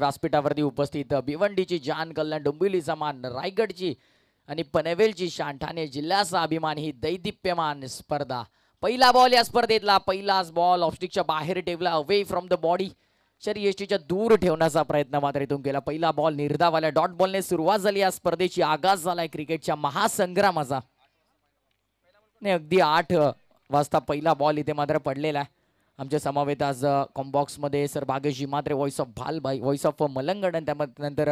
व्यासपीठावरती उपस्थित भिवंडीची जान कल्याण डोंबिवलीचा मान रायगडची आणि पनवेलची शान ठाणे जिल्ह्याचा अभिमान ही दैदिप्यमान स्पर्धा पहिला बॉल या स्पर्धेतला पहिलाच बॉल ऑप्स्टिकच्या बाहेर टेवला अवे फ्रॉम द बॉडी शरीयष्टीच्या दूर ठेवण्याचा प्रयत्न मात्र इथून केला पहिला बॉल निर्धावाला डॉट बॉलने सुरुवात झाली या स्पर्धेची आगास झालाय क्रिकेटच्या महासंग्रामाचा अगदी आठ वाजता पहिला बॉल इथे मात्र पडलेला आहे आमच्या समावेत आज कॉम्बॉक्समध्ये sir Bageshji Matre voice of Bhalbai voice of Malangad आणि त्यानंतर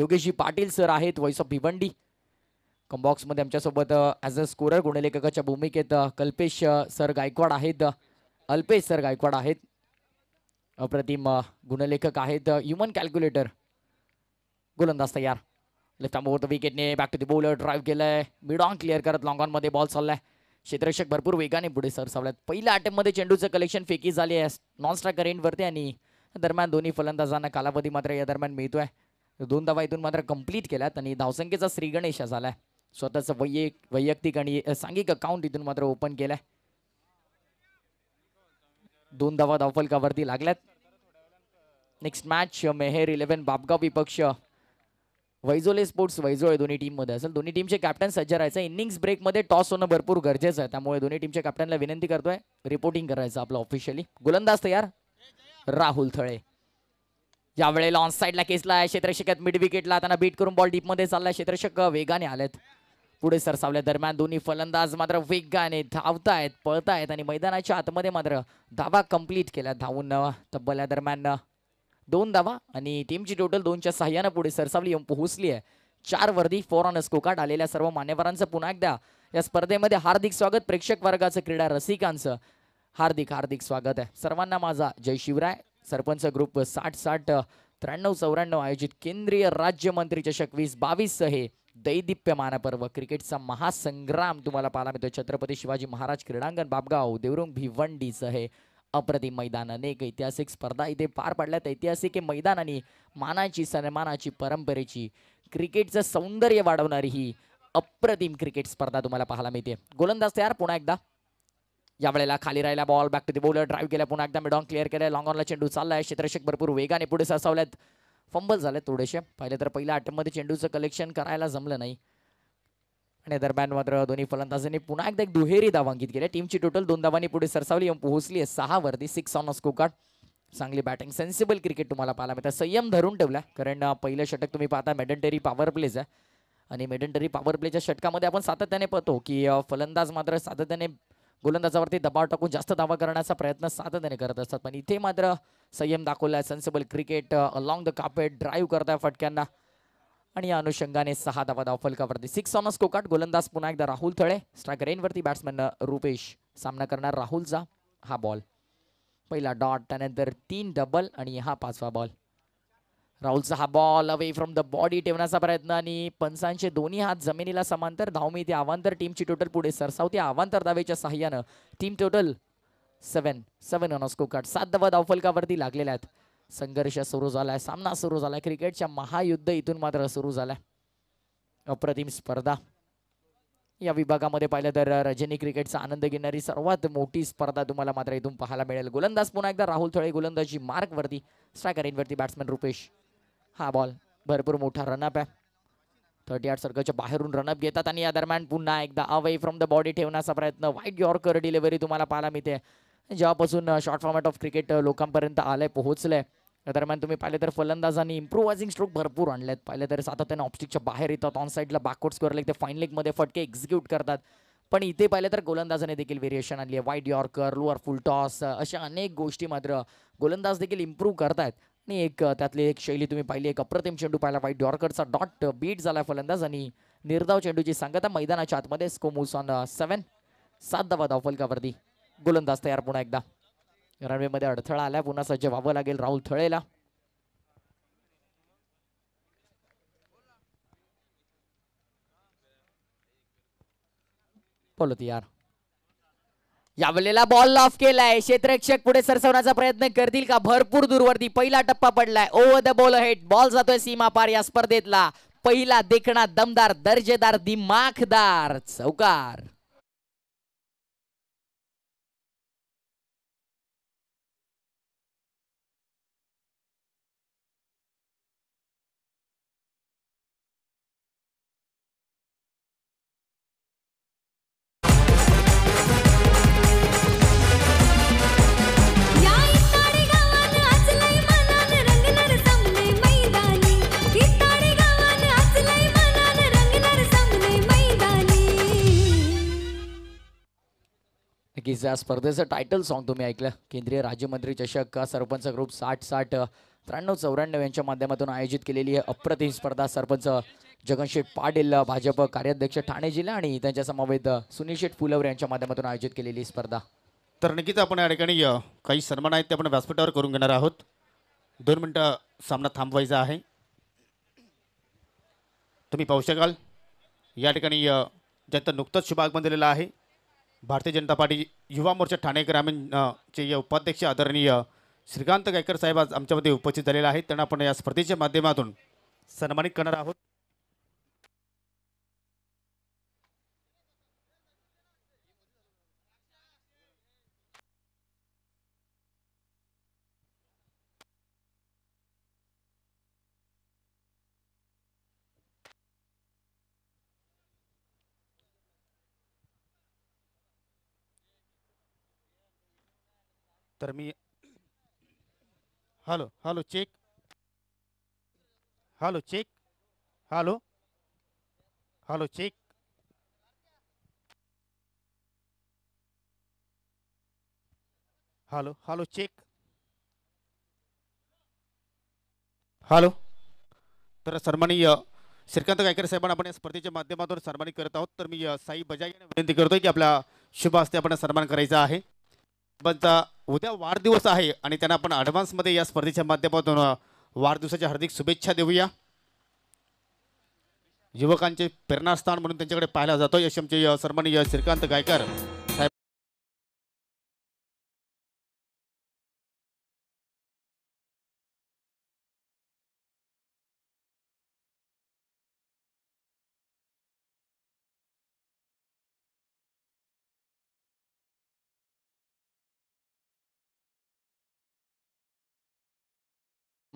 योगेशजी पाटील सर आहेत व्हॉइस ऑफ भिवंडी कॉम्बॉक्समध्ये आमच्यासोबत ॲज अ स्कोरर गुणलेखकाच्या भूमिकेत कल्पेश सर गायकवाड आहेत अल्पेश सर गायकवाड आहेत अप्रतिम गुणलेखक आहेत ह्युमन कॅल्क्युलेटर गोलंदाज तयार लेफ्ट विकेटने back to the bowler drive आहे मिड ऑन क्लिअर करत लॉंग ऑनमध्ये बॉल चाललाय क्षेत्ररक्षक भरपूर वेगाने पुढे सरसावल्यात पहिल्या अटेम्पमध्ये चेंडूचं कलेक्शन फेकी झाली आहे नॉन स्ट्राईक रेंटवरती आणि दरम्यान दोन्ही फलंदाजांना कालावधी मात्र या दरम्यान मिळतोय दोन धावा इथून मात्र कंप्लीट केल्यात आणि धावसंख्येचा श्रीगणेश झाला आहे स्वतःचं वैयक वैयक्तिक आणि सांघिक अकाउंट इथून मात्र ओपन केलाय दोन धावा धावफलकावरती लागल्यात next match Meher eleven Bapgaon विपक्ष वैजोले स्पोर्ट्स वैजोळे दोन्ही मध्ये असेल दोन्ही टीमचे कॅप्टन सज्ज राहायचं इनिंग्स मध्ये टॉस होणं भरपूर गरजेचं आहे त्यामुळे दोन्ही टीमच्या कॅप्टनला विनंती करतोय रिपोर्टिंग करायचं आपलं ऑफिशियली गोलंदाज तयार राहुल थळे यावेळेला ऑन साईडला केसला आहे क्षेत्रक्षकात मिड विकेटला त्यांना बीट करून बॉल मध्ये चाललाय क्षेत्रक्षक वेगाने आलेत पुढे सरसावल्या दरम्यान दोन्ही फलंदाज मात्र वेगाने धावतायत पळतायत आणि मैदानाच्या आतमध्ये मात्र धावा कंप्लीट केल्या धावून तब्बल दरम्यान दोन धावा आणि टीमची टोटल दोनच्या सहाय्यानं पुढे सरसावली येऊन पोहोचली आहे चार वर्दी फोर ऑन स्कोकाट आलेल्या सर्व मान्यवरांचं पुन्हा एकदा या स्पर्धेमध्ये हार्दिक स्वागत प्रेक्षक वर्गाचं क्रीडा रसिकांचं हार्दिक हार्दिक स्वागत आहे सर्वांना माझा जय शिवराय सरपंच ग्रुप साठ साठ त्र्याण्णव चौऱ्याण्णव आयोजित केंद्रीय राज्यमंत्री चषक वीस बावीस हे दैदिप्य मानपर्व क्रिकेटचा महासंग्राम तुम्हाला पाहायला मिळतो छत्रपती शिवाजी महाराज क्रीडांगण बाबगाव देवरुंग भिवंडीचं हे अप्रतिम मैदान अनेक ऐतिहासिक स्पर्धा इथे पार पडल्यात ऐतिहासिक हे मैदान आणि मानाची सन्मानाची परंपरेची क्रिकेटचं सौंदर्य वाढवणारी ही अप्रतिम क्रिकेट स्पर्धा तुम्हाला पाहायला मिळते गोलंदाज तयार पुन्हा एकदा वेळेला खाली राहिला ball back to the bowler drive केला पुन्हा एकदा मिडॉन क्लिअर केला लॉंग ऑनला चेंडू चाललाय क्षेत्रक्षक भरपूर वेगाने पुढे ससावल्यात फंबल झाले थोडेसे पहिले तर पहिल्या आठमध्ये चेंडूचं कलेक्शन करायला जमलं नाही आणि दरम्यान मात्र दोन्ही फलंदाजांनी पुन्हा एकदा एक दुहेरी धावांकित केल्या टीमची टोटल दोन धावांनी पुढे सरसावली पोहोचली आहे सहा वरती सिक्स ऑन स्कोकाट चांगली बॅटिंग सेन्सिबल क्रिकेट तुम्हाला पाहायला मिळतं संयम धरून ठेवला कारण पहिलं षटक तुम्ही पाहता मेडंटरी पॉवर प्लेज आहे आणि मेडंटरी पॉवर प्लेच्या षटकामध्ये आपण सातत्याने पाहतो की फलंदाज मात्र सातत्याने गोलंदाजावरती दबाव टाकून जास्त दावा करण्याचा प्रयत्न सातत्याने करत असतात पण इथे मात्र संयम दाखवला आहे sensible cricket along the carpet drive करताय फटक्यांना आणि या अनुषंगाने सहा धावा धाव फलकावरती सिक्स थॉमस कोकाट गोलंदाज पुन्हा एकदा राहुल थळे स्ट्राईक रेनवरती बॅट्समॅन रुपेश सामना करणार राहुलचा हा बॉल पहिला डॉट त्यानंतर तीन डबल आणि हा पाचवा बॉल राहुलचा हा ball away from the body ठेवण्याचा प्रयत्न आणि पंचांचे दोन्ही हात जमिनीला समांतर धावमी ते अवांतर टीमची टोटल पुढे सरसावते आवांतर दावेच्या सहाय्यानं टीम टोटल सेवन सेवन कोकाट सात धावा धावफलकावरती लागलेल्या आहेत संघर्ष सुरू झालाय सामना सुरू झालाय क्रिकेटच्या महायुद्ध इथून मात्र सुरू झालाय अप्रतिम स्पर्धा या विभागामध्ये पाहिलं तर रजनी क्रिकेटचा आनंद घेणारी सर्वात मोठी स्पर्धा तुम्हाला मात्र इथून पाहायला मिळेल गोलंदाज पुन्हा एकदा राहुल थळे गोलंदाजी मार्कवरती वरती इनवरती बॅट्समॅन रुपेश हा बॉल भरपूर मोठा रनअप आहे थर्टी आठ सर्कलच्या बाहेरून रनअप घेतात आणि या दरम्यान पुन्हा एकदा अवे फ्रॉम द बॉडी ठेवण्याचा प्रयत्न वाईट यॉर्कर डिलिव्हरी तुम्हाला पाहायला मिळते जेव्हापासून शॉर्ट फॉर्मॅट ऑफ क्रिकेट लोकांपर्यंत आलंय पोहोचलंय दरम्यान तुम्ही पाहिले तर फलंदाजांनी इम्प्रोवायझिंग स्ट्रोक भरपूर आणलेत पाहिले तर सातत्याने ऑप्स्टिकच्या बाहेर येतात ऑन साईडला बॅकवर्ड स्क्वेअर लेग ते फाईन लेगमध्ये फटके एक्झिक्यूट करतात पण इथे पाहिले तर गोलंदाजाने देखील व्हेरिएशन आणली आहे वाईट यॉर्कर लोअर फुल टॉस अशा अनेक गोष्टी मात्र गोलंदाज देखील इम्प्रूव्ह करतायत आणि एक त्यातली एक शैली तुम्ही पाहिली एक अप्रतिम चेंडू पाहिला वाईट यॉर्करचा डॉट बीट झाला फलंदाज आणि निर्धाव चेंडूची सांगता मैदानाच्या आतमध्ये स्कोमूस ऑन सेवन सात धाव धावफलकावरती गोलंदाज तयार पुन्हा एकदा मध्ये अडथळा आलाय पुन्हा सज्ज व्हावं लागेल राहुल थळेला बोलत यार बॉल ऑफ केलाय क्षेत्ररक्षक पुढे सरसवण्याचा प्रयत्न करतील का भरपूर दूरवरती पहिला टप्पा पडलाय ओव्हर द बॉल हेट बॉल जातोय सीमा पार या स्पर्धेतला पहिला देखणा दमदार दर्जेदार दिमाखदार चौकार नक्कीच या स्पर्धेचं टायटल सॉंग तुम्ही ऐकलं केंद्रीय राज्यमंत्री चषक सरपंच ग्रुप साठ साठ त्र्याण्णव चौऱ्याण्णव यांच्या माध्यमातून आयोजित केलेली आहे अप्रतिम स्पर्धा सरपंच जगनशेठ पाटील भाजप कार्याध्यक्ष ठाणे जिल्हा आणि त्यांच्या समवेत सुनील शेठ फुलवरे यांच्या माध्यमातून आयोजित केलेली स्पर्धा तर नक्कीच आपण या ठिकाणी काही सन्मान आहेत ते आपण व्यासपीठावर करून घेणार आहोत दोन मिनटं सामना थांबवायचा आहे तुम्ही पाहू शकाल या ठिकाणी ज्यांचं नुकतंच शुभागमन दिलेलं आहे भारतीय जनता पार्टी युवा मोर्चा ठाणे ग्रामीण चे उपाध्यक्ष आदरणीय श्रीकांत गायकर साहेब आज आमच्यामध्ये उपस्थित झालेले आहेत त्यांना आपण या स्पर्धेच्या माध्यमातून सन्मानित करणार आहोत तर मी hello hello check hello check hello hello check hello hello check hello तर सन्माननीय श्रीकांत गायकर साहेबांना आपण या स्पर्धेच्या माध्यमातून सन्मानित करत आहोत तर मी साई बजाज विनंती करतोय की आपल्या शुभ हस्ते आपण सन्मान करायचा आहे सरपंचा उद्या वाढदिवस आहे आणि त्यांना आपण ॲडव्हान्समध्ये या स्पर्धेच्या माध्यमातून वाढदिवसाच्या हार्दिक शुभेच्छा देऊया युवकांचे प्रेरणास्थान म्हणून त्यांच्याकडे पाहिला जातो यश आमचे श्रीकांत गायकर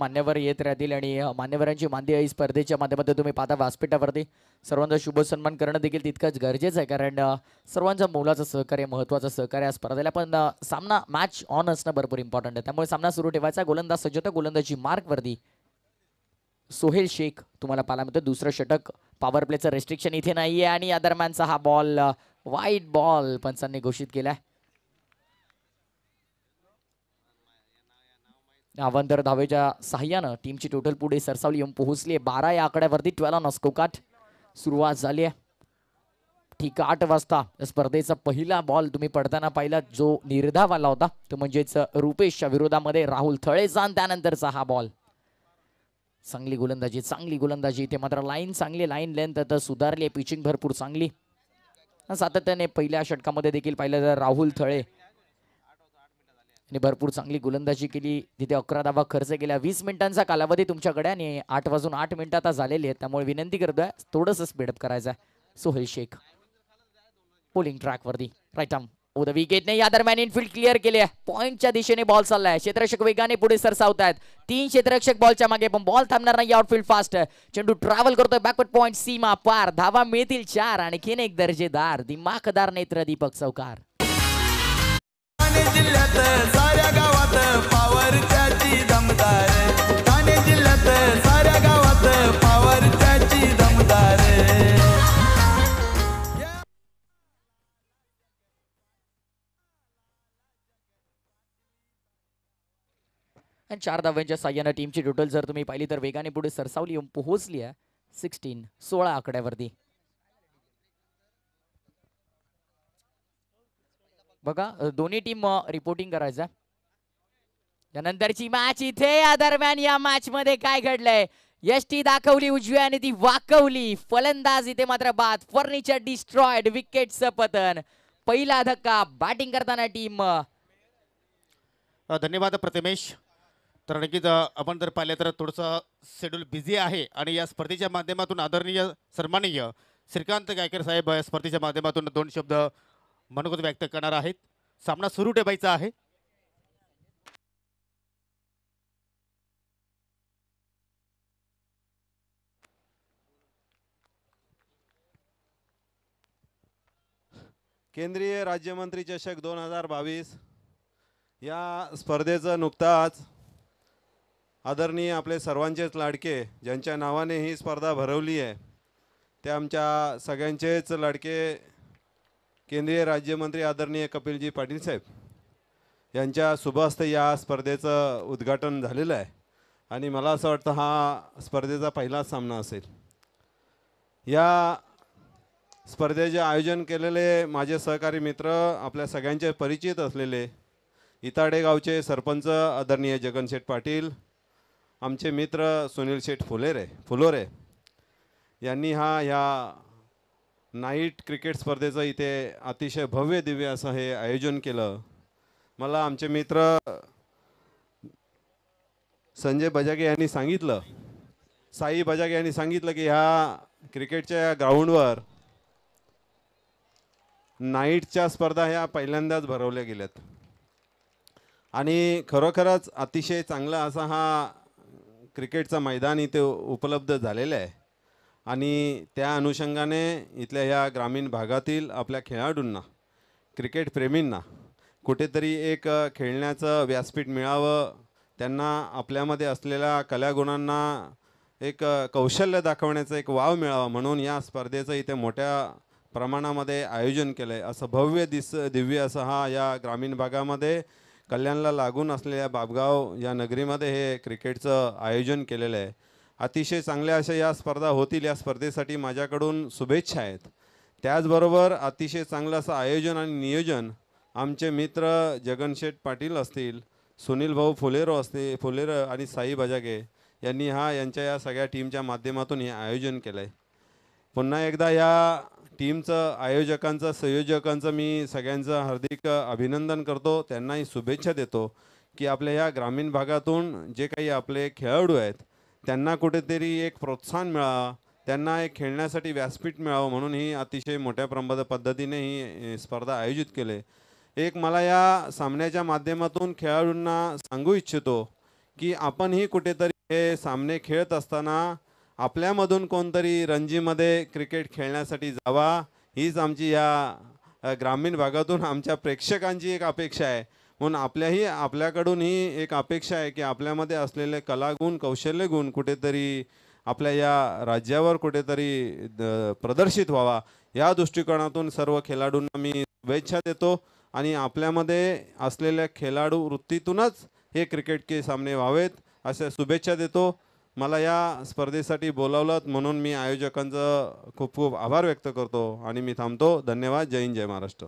मान्यवर येत राहतील आणि मान्यवरांची मांदी आई स्पर्धेच्या माध्यमातून तुम्ही पाहता व्यासपीठावरती सर्वांचा शुभ सन्मान करणं देखील तितकंच गरजेचं आहे कारण सर्वांचा मोलाचं सहकार्य महत्त्वाचं सहकार्य स्पर्धेला पण सामना मॅच ऑन असणं भरपूर इम्पॉर्टंट आहे त्यामुळे सामना सुरू ठेवायचा गोलंदाज सज्जता गोलंदाजी मार्कवरती सोहेल शेख तुम्हाला पाहायला मिळतो दुसरं षटक पॉवर प्लेचं रेस्ट्रिक्शन इथे नाही आणि या दरम्यानचा हा बॉल वाईट बॉल पंचांनी घोषित केला आहे अवंतर धावेच्या टीम टीमची टोटल पुढे सरसावली येऊन पोहोचली बारा या आकड्यावरती ट्वेला ऑन काट सुरुवात झाली आहे ठीक आठ वाजता स्पर्धेचा पहिला बॉल तुम्ही पडताना पाहिला जो निर्धाव आला होता तो म्हणजेच रुपेशच्या विरोधामध्ये राहुल थळेचा आणि त्यानंतरचा हा बॉल चांगली गोलंदाजी चांगली गोलंदाजी इथे मात्र लाईन चांगली लाईन लेंथ तर सुधारली पिचिंग भरपूर चांगली सातत्याने पहिल्या षटकामध्ये देखील पाहिलं तर राहुल थळे आणि भरपूर चांगली गोलंदाजी केली तिथे अकरा धावा खर्च केला वीस मिनिटांचा कालावधी तुमच्याकडे आणि आठ वाजून आठ मिनिटं आता झालेली आहेत त्यामुळे विनंती करतोय थोडंसं स्पीडअप करायचा आहे सोहेल शेख पोलिंग ट्रॅकवरती राईट आम द नाही या दरम्यान इनफिल्ड क्लिअर केले पॉईंटच्या दिशेने बॉल चाललाय क्षेत्ररक्षक वेगाने पुढे सरसावत आहेत तीन क्षेत्ररक्षक बॉलच्या मागे पण बॉल थांबणार नाही आउटफील्ड फास्ट चेंडू ट्रॅव्हल करतोय बॅकवर्ड पॉईंट सीमा पार धावा मिळतील चार आणखीन एक दर्जेदार दिमाखदार नेत्र दीपक चौकार गावात आणि चार साह्यानं टीमची टोटल जर तुम्ही पाहिली तर वेगाने पुढे सरसावली पोहोचली आहे सिक्स्टीन सोळा आकड्यावरती बघा दोन्ही टीम रिपोर्टिंग करायचा त्यानंतरची मॅच इथे या दरम्यान या मॅच मध्ये काय घडलंय यष्टी दाखवली उजवी आणि ती वाकवली फलंदाज इथे मात्र बाद फर्निचर डिस्ट्रॉइड विकेट पतन पहिला धक्का बॅटिंग करताना टीम धन्यवाद प्रतिमेश तर नक्कीच आपण जर पाहिलं तर थोडस शेड्यूल बिझी आहे आणि या स्पर्धेच्या माध्यमातून आदरणीय सन्माननीय श्रीकांत गायकर साहेब या स्पर्धेच्या माध्यमातून दोन शब्द मनोगत व्यक्त करणार आहेत सामना सुरू ठेवायचा आहे केंद्रीय राज्यमंत्री चषक दोन हजार बावीस या स्पर्धेचं नुकताच आदरणीय आपले सर्वांचेच लाडके ज्यांच्या नावाने ही स्पर्धा भरवली आहे ते आमच्या सगळ्यांचेच लाडके केंद्रीय राज्यमंत्री आदरणीय कपिलजी पाटील साहेब यांच्या सुभास्त या स्पर्धेचं उद्घाटन झालेलं आहे आणि मला असं वाटतं हा स्पर्धेचा पहिलाच सामना असेल या स्पर्धेचे आयोजन केलेले माझे सहकारी मित्र आपल्या सगळ्यांचे परिचित असलेले इताडे गावचे सरपंच आदरणीय जगनशेठ पाटील आमचे मित्र सुनील शेठ फुलेरे फुलोरे यांनी हा ह्या नाईट क्रिकेट स्पर्धेचं इथे अतिशय भव्य दिव्य असं हे आयोजन केलं मला आमचे मित्र संजय बजागे यांनी सांगितलं साई बजागे यांनी सांगितलं की ह्या क्रिकेटच्या ग्राउंडवर नाईटच्या स्पर्धा ह्या पहिल्यांदाच भरवल्या गेल्यात आणि खरोखरच अतिशय चांगला असा हा क्रिकेटचा मैदान इथे उपलब्ध झालेला आहे आणि त्या अनुषंगाने इथल्या ह्या ग्रामीण भागातील आपल्या खेळाडूंना क्रिकेटप्रेमींना कुठेतरी एक खेळण्याचं व्यासपीठ मिळावं त्यांना आपल्यामध्ये असलेल्या कलागुणांना एक कौशल्य दाखवण्याचं एक वाव मिळावा म्हणून या स्पर्धेचं इथे मोठ्या प्रमाणामध्ये आयोजन केलं आहे असं भव्य दिस दिव्य असं हा या ग्रामीण भागामध्ये कल्याणला लागून असलेल्या बाबगाव या नगरीमध्ये हे क्रिकेटचं आयोजन केलेलं आहे अतिशय चांगल्या अशा या स्पर्धा होतील या स्पर्धेसाठी माझ्याकडून शुभेच्छा आहेत त्याचबरोबर अतिशय चांगलं असं आयोजन आणि नियोजन आमचे मित्र जगनशेठ पाटील असतील सुनील भाऊ फुलेरो असते फुलेरो आणि साई बजागे यांनी हा यांच्या या सगळ्या टीमच्या माध्यमातून हे आयोजन केलं आहे पुन्हा एकदा या टीमचं आयोजकांचं संयोजकांचं मी सगळ्यांचं हार्दिक अभिनंदन करतो त्यांनाही शुभेच्छा देतो की आपल्या या ग्रामीण भागातून जे काही आपले खेळाडू आहेत त्यांना कुठेतरी एक प्रोत्साहन मिळावं त्यांना एक खेळण्यासाठी व्यासपीठ मिळावं म्हणून ही अतिशय मोठ्या प्रमाणात पद्धतीने ही स्पर्धा आयोजित केले एक मला या सामन्याच्या माध्यमातून खेळाडूंना सांगू इच्छितो की आपणही कुठेतरी हे सामने खेळत असताना आपल्यामधून कोणतरी रणजीमध्ये क्रिकेट खेळण्यासाठी जावा हीच आमची या ग्रामीण भागातून आमच्या प्रेक्षकांची एक अपेक्षा आहे म्हणून आपल्याही आपल्याकडून ही एक अपेक्षा आहे की आपल्यामध्ये असलेले कलागुण कौशल्य गुण कुठेतरी आपल्या या राज्यावर कुठेतरी प्रदर्शित व्हावा या दृष्टिकोनातून सर्व खेळाडूंना मी शुभेच्छा देतो आणि आपल्यामध्ये असलेल्या खेळाडू वृत्तीतूनच हे क्रिकेट के सामने व्हावेत अशा शुभेच्छा देतो मला या स्पर्धेसाठी बोलावलं म्हणून मी आयोजकांचं खूप खूप आभार व्यक्त करतो आणि मी थांबतो धन्यवाद जय हिंद जय महाराष्ट्र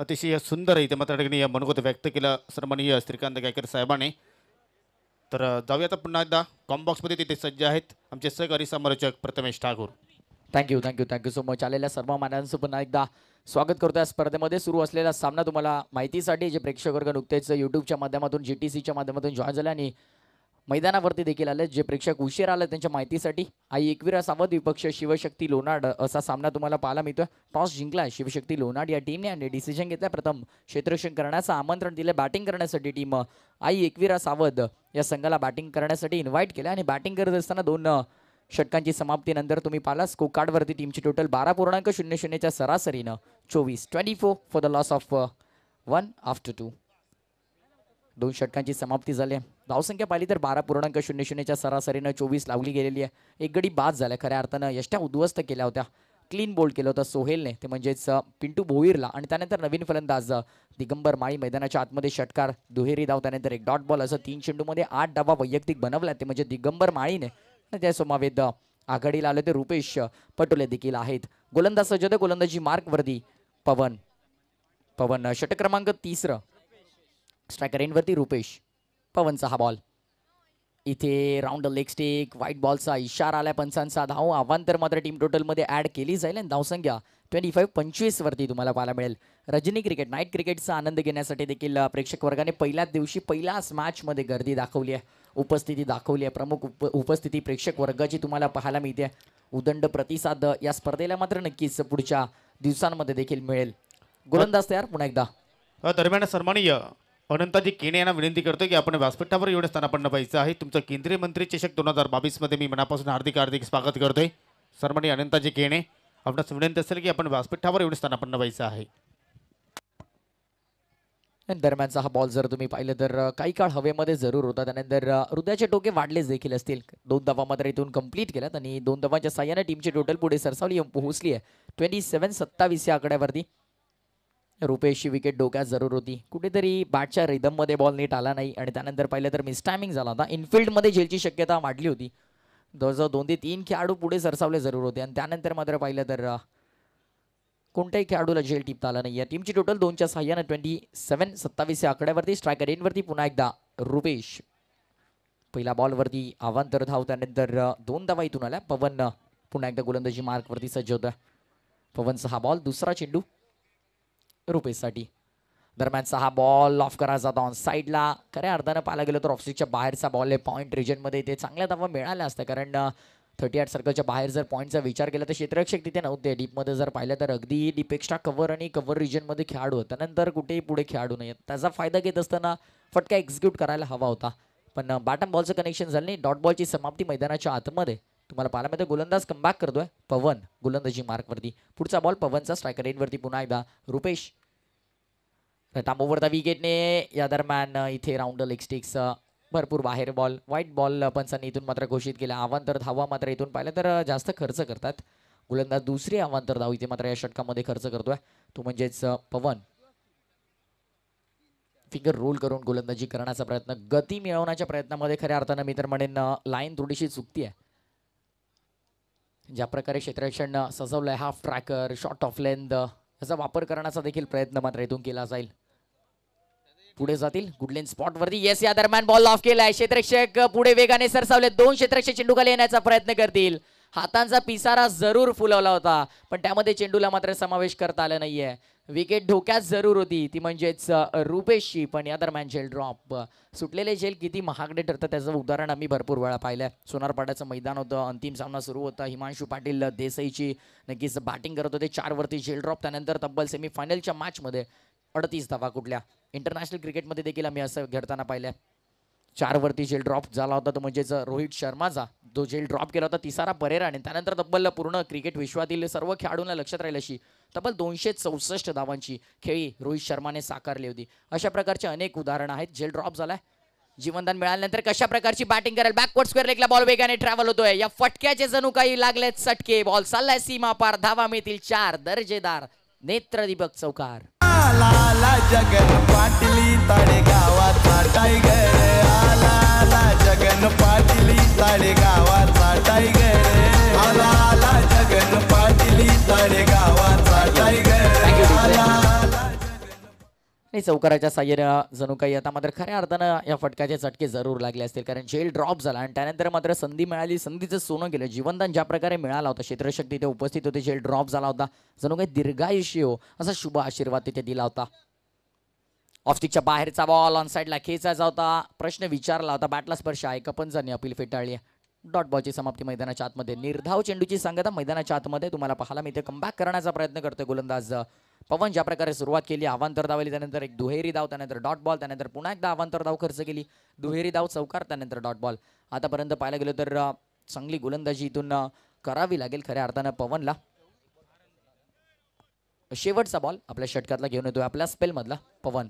अतिशय सुंदर इथे मात्र ठिकाणी मनोगत व्यक्त केलं सन्माननीय श्रीकांत गायकर साहेबांनी तर जाऊया आता पुन्हा एकदा कॉम्बॉक्समध्ये तिथे सज्ज आहेत आमचे सहकारी समालोचक Prathamesh Thakur thank you thank you thank you so much आलेल्या सर्व मान्यांचं पुन्हा एकदा स्वागत करतो या स्पर्धेमध्ये सुरू असलेला सामना तुम्हाला माहितीसाठी जे प्रेक्षक वर्ग नुकतेच युट्यूबच्या माध्यमातून जी टी सीच्या माध्यमातून जॉईन झाले आणि मैदानावरती देखील आले जे प्रेक्षक उशीर आहेत त्यांच्या माहितीसाठी आई एकवीरा सावध विपक्ष शिवशक्ती लोनाड असा सामना तुम्हाला पाहायला मिळतोय टॉस जिंकला शिवशक्ती लोनाड या टीमने आणि डिसिजन घेतला प्रथम क्षेत्ररक्षण करण्याचं आमंत्रण दिलं बॅटिंग करण्यासाठी टीम आई एकवीरा सावध या संघाला बॅटिंग करण्यासाठी इन्व्हाइट केलं आणि बॅटिंग करत असताना दोन षटकांची समाप्तीनंतर तुम्ही पाहिला कार्डवरती टीमची टोटल बारा पूर्णांक शून्य शून्यच्या सरासरीनं चोवीस twenty four for the loss of one after two दोन षटकांची समाप्ती झाली आहे धावसंख्या पाहिली तर बारा पूर्णांक शून्य शून्यच्या सरासरीनं चोवीस लावली गेलेली आहे एक गडी बाद झाल्या खऱ्या अर्थानं यष्ट्या उद्ध्वस्त केल्या होत्या क्लीन बोल्ड केलं होतं सोहेलने ते म्हणजेच पिंटू भोईरला आणि त्यानंतर नवीन फलंदाज दिगंबर माळी मैदानाच्या आतमध्ये षटकार दुहेरी धाव त्यानंतर एक डॉट बॉल असं तीन चेंडूमध्ये आठ डबा वैयक्तिक बनवला ते म्हणजे दिगंबर माळीने आणि त्या आघाडीला आले ते रुपेश पटोले देखील आहेत गोलंदाज सजत गोलंदाजी मार्कवर्दी पवन पवन षटक क्रमांक तिसरं स्ट्रायकर एंडवरती रुपेश पवनचा हा बॉल इथे राऊंड लेग स्टेक व्हाईट बॉलचा इशारा आला पंचांचा धाव तर मात्र टीम टोटलमध्ये ॲड केली जाईल आणि धावसंख्या ट्वेंटी फाईव्ह पंचवीसवरती तुम्हाला पाहायला मिळेल रजनी क्रिकेट नाईट क्रिकेटचा आनंद घेण्यासाठी देखील प्रेक्षक वर्गाने पहिल्याच दिवशी पहिल्याच मॅचमध्ये गर्दी दाखवली आहे उपस्थिती दाखवली आहे प्रमुख उप उपस्थिती प्रेक्षक वर्गाची तुम्हाला पाहायला मिळते उदंड प्रतिसाद या स्पर्धेला मात्र नक्कीच पुढच्या दिवसांमध्ये देखील मिळेल गोलंदाज तयार पुन्हा एकदा दरम्यान सन्मानीय अनंताजी केणे यांना विनंती करतो की आपण व्यासपीठावर एवढं स्थानापन्न पाहिजे आहे तुमचं केंद्रीय मंत्री चषक दोन हजार बावीसमध्ये मी मनापासून हार्दिक हार्दिक स्वागत करतोय सर्वांनी अनंताजी केणे आपणास विनंती असेल की आपण व्यासपीठावर एवढं स्थानापन्न पाहिजे आहे दरम्यानचा हा बॉल जर तुम्ही पाहिलं तर काही काळ हवेमध्ये जरूर होता त्यानंतर हृदयाचे टोके वाढले देखील असतील दोन धावा मात्र इथून कंप्लीट केल्यात आणि दोन धावांच्या साह्याने टीमची टोटल पुढे सरसावली पोहोचली आहे ट्वेंटी सेव्हन सत्तावीस या आकड्यावरती रुपेशची विकेट डोक्यात जरूर होती कुठेतरी बॅटच्या रिदममध्ये बॉल नीट आला नाही आणि त्यानंतर पाहिलं तर मिस मिसटायमिंग झाला होता इनफिल्डमध्ये झेलची शक्यता वाढली होती जवळजवळ दोन ते तीन खेळाडू पुढे सरसावले जरूर होते आणि त्यानंतर मात्र पाहिलं तर कोणत्याही खेळाडूला झेल टिपता आला नाही या टीमची टोटल दोनच्या सहाय्यानं ट्वेंटी सेवन सत्तावीस या आकड्यावरती स्ट्रायक रेनवरती पुन्हा एकदा रुपेश पहिल्या बॉलवरती आव्हांतर धाव त्यानंतर दोन धावा इथून आल्या पवन पुन्हा एकदा गोलंदाजी मार्कवरती सज्ज होता पवनचा हा बॉल दुसरा चेंडू साठी दरम्यान सहा बॉल ऑफ करायचा होता ऑन साईडला खऱ्या अर्थानं पाहायला गेलं तर ऑफसिकच्या बाहेरचा बॉल आहे पॉईंट रिजनमध्ये ते चांगल्या धावा मिळाल्या असत्या कारण थर्टी आठ सर्कलच्या बाहेर जर पॉईंटचा विचार केला तर क्षेत्ररक्षक तिथे नव्हते डीपमध्ये जर पाहिलं तर अगदी डीप एक्स्ट्रा कव्हर आणि कव्हर रिजनमध्ये खेळाडू होता नंतर कुठेही पुढे खेळाडू नाही त्याचा फायदा घेत असताना फटका एक्झिक्यूट करायला हवा होता पण बॅटम बॉलचं कनेक्शन झालं नाही डॉट बॉलची समाप्ती मैदानाच्या आतमध्ये तुम्हाला पाहायला मिळतं गोलंदाज कमबॅक करतोय पवन गोलंदाजी मार्कवरती पुढचा बॉल पवनचा स्ट्रायकर रेनवरती पुन्हा एकदा रुपेश ओव्हरचा विकेटने या दरम्यान इथे राऊंड लेग भरपूर बाहेर बॉल वाईट बॉल पंचांनी इथून मात्र घोषित केला आवांतर धावा मात्र इथून पाहिलं तर जास्त खर्च करतात गोलंदाज दुसरी आवांतर धाव इथे मात्र या षटकामध्ये खर्च करतोय तो म्हणजेच पवन फिंगर रोल करून गोलंदाजी करण्याचा प्रयत्न गती मिळवण्याच्या प्रयत्नामध्ये खऱ्या अर्थानं मी तर म्हणेन लाईन थोडीशी चुकती आहे ज्या प्रकारे क्षेत्ररक्षण सजवलं आहे half tracker short of length याचा वापर करण्याचा देखील प्रयत्न मात्र इथून केला जाईल पुढे जातील गुडलेन स्पॉट वरती येस या दरम्यान बॉल ऑफ केलाय क्षेत्रक्षक पुढे वेगाने सरसावले दोन क्षेत्रक्षक चेंडू येण्याचा प्रयत्न करतील हातांचा पिसारा जरूर फुलवला होता पण त्यामध्ये चेंडूला मात्र समावेश करता आला नाहीये विकेट धोक्यात जरूर होती ती म्हणजेच रुपेशची पण या दरम्यान झेल ड्रॉप सुटलेले झेल किती महागडे ठरतं त्याचं उदाहरण आम्ही भरपूर वेळा पाहिलं सोनारपाड्याचं मैदान होतं अंतिम सामना सुरू होता हिमांशु पाटील देसाईची नक्कीच बॅटिंग करत होते चार वरती झेल ड्रॉप त्यानंतर तब्बल सेमीफायनलच्या मॅचमध्ये अडतीस धावा कुठल्या इंटरनॅशनल क्रिकेटमध्ये देखील आम्ही असं घडताना पाहिलं वरती झेल ड्रॉप झाला होता तो म्हणजेच रोहित शर्माचा जो जेल ड्रॉप केला होता तिसारा आणि त्यानंतर तब्बल पूर्ण क्रिकेट विश्वातील सर्व खेळाडूंना लक्षात राहील अशी तब्बल दोनशे चौसष्ट धावांची खेळी रोहित शर्माने साकारली होती अशा प्रकारचे अनेक उदाहरणं आहेत जेल ड्रॉप झालाय जीवनदान मिळाल्यानंतर कशा प्रकारची बॅटिंग करेल बॅकवर्ड स्क्वेअर लेगला बॉल वेगाने ट्रॅव्हल होतोय या फटक्याचे जणू काही लागलेत सटके बॉल चाललाय सीमा पार धावा मिळतील चार दर्जेदार नेत्रदीपक चौकार लाला जगन पाटली ताडे गावाचा टायगर आला जगन पाटली ताडे गावाचा टायगर आला जगन पाटली ताडे गावाचा टायगर आला आणि चौकाराच्या साह्यानं जणू काही आता मात्र खऱ्या अर्थानं या फटक्याचे चटके जरूर लागले असतील कारण जेल ड्रॉप झाला आणि त्यानंतर मात्र संधी मिळाली संधीचं सोनं गेलं जीवनदान ज्या प्रकारे मिळाला होता क्षेत्रशक्ती तिथे उपस्थित होते जेल ड्रॉप झाला होता जणू काही दीर्घायुषी हो असा शुभ आशीर्वाद तिथे दिला होता ऑफस्टिकच्या बाहेरचा बॉल ऑन साईडला खेचायचा होता प्रश्न विचारला होता बॅटला स्पर्श आहे जाणी अपील फेटाळली डॉट बॉलची समाप्ती मैदानाच्या आतमध्ये निर्धाव चेंडूची सांगता मैदानाच्या आतमध्ये तुम्हाला पाहायला इथे कमबॅक करण्याचा प्रयत्न करतोय गोलंदाज पवन ज्या प्रकारे सुरुवात केली अवांतर धावली त्यानंतर एक दुहेरी धाव त्यानंतर डॉट बॉल त्यानंतर पुन्हा एकदा अवांतर धाव खर्च केली दुहेरी धाव चौकार त्यानंतर डॉट बॉल आतापर्यंत पाहायला गेलो तर चांगली गोलंदाजी इथून करावी लागेल खऱ्या अर्थानं पवनला शेवटचा बॉल आपल्या षटकातला घेऊन येतोय आपल्या स्पेलमधला Pawan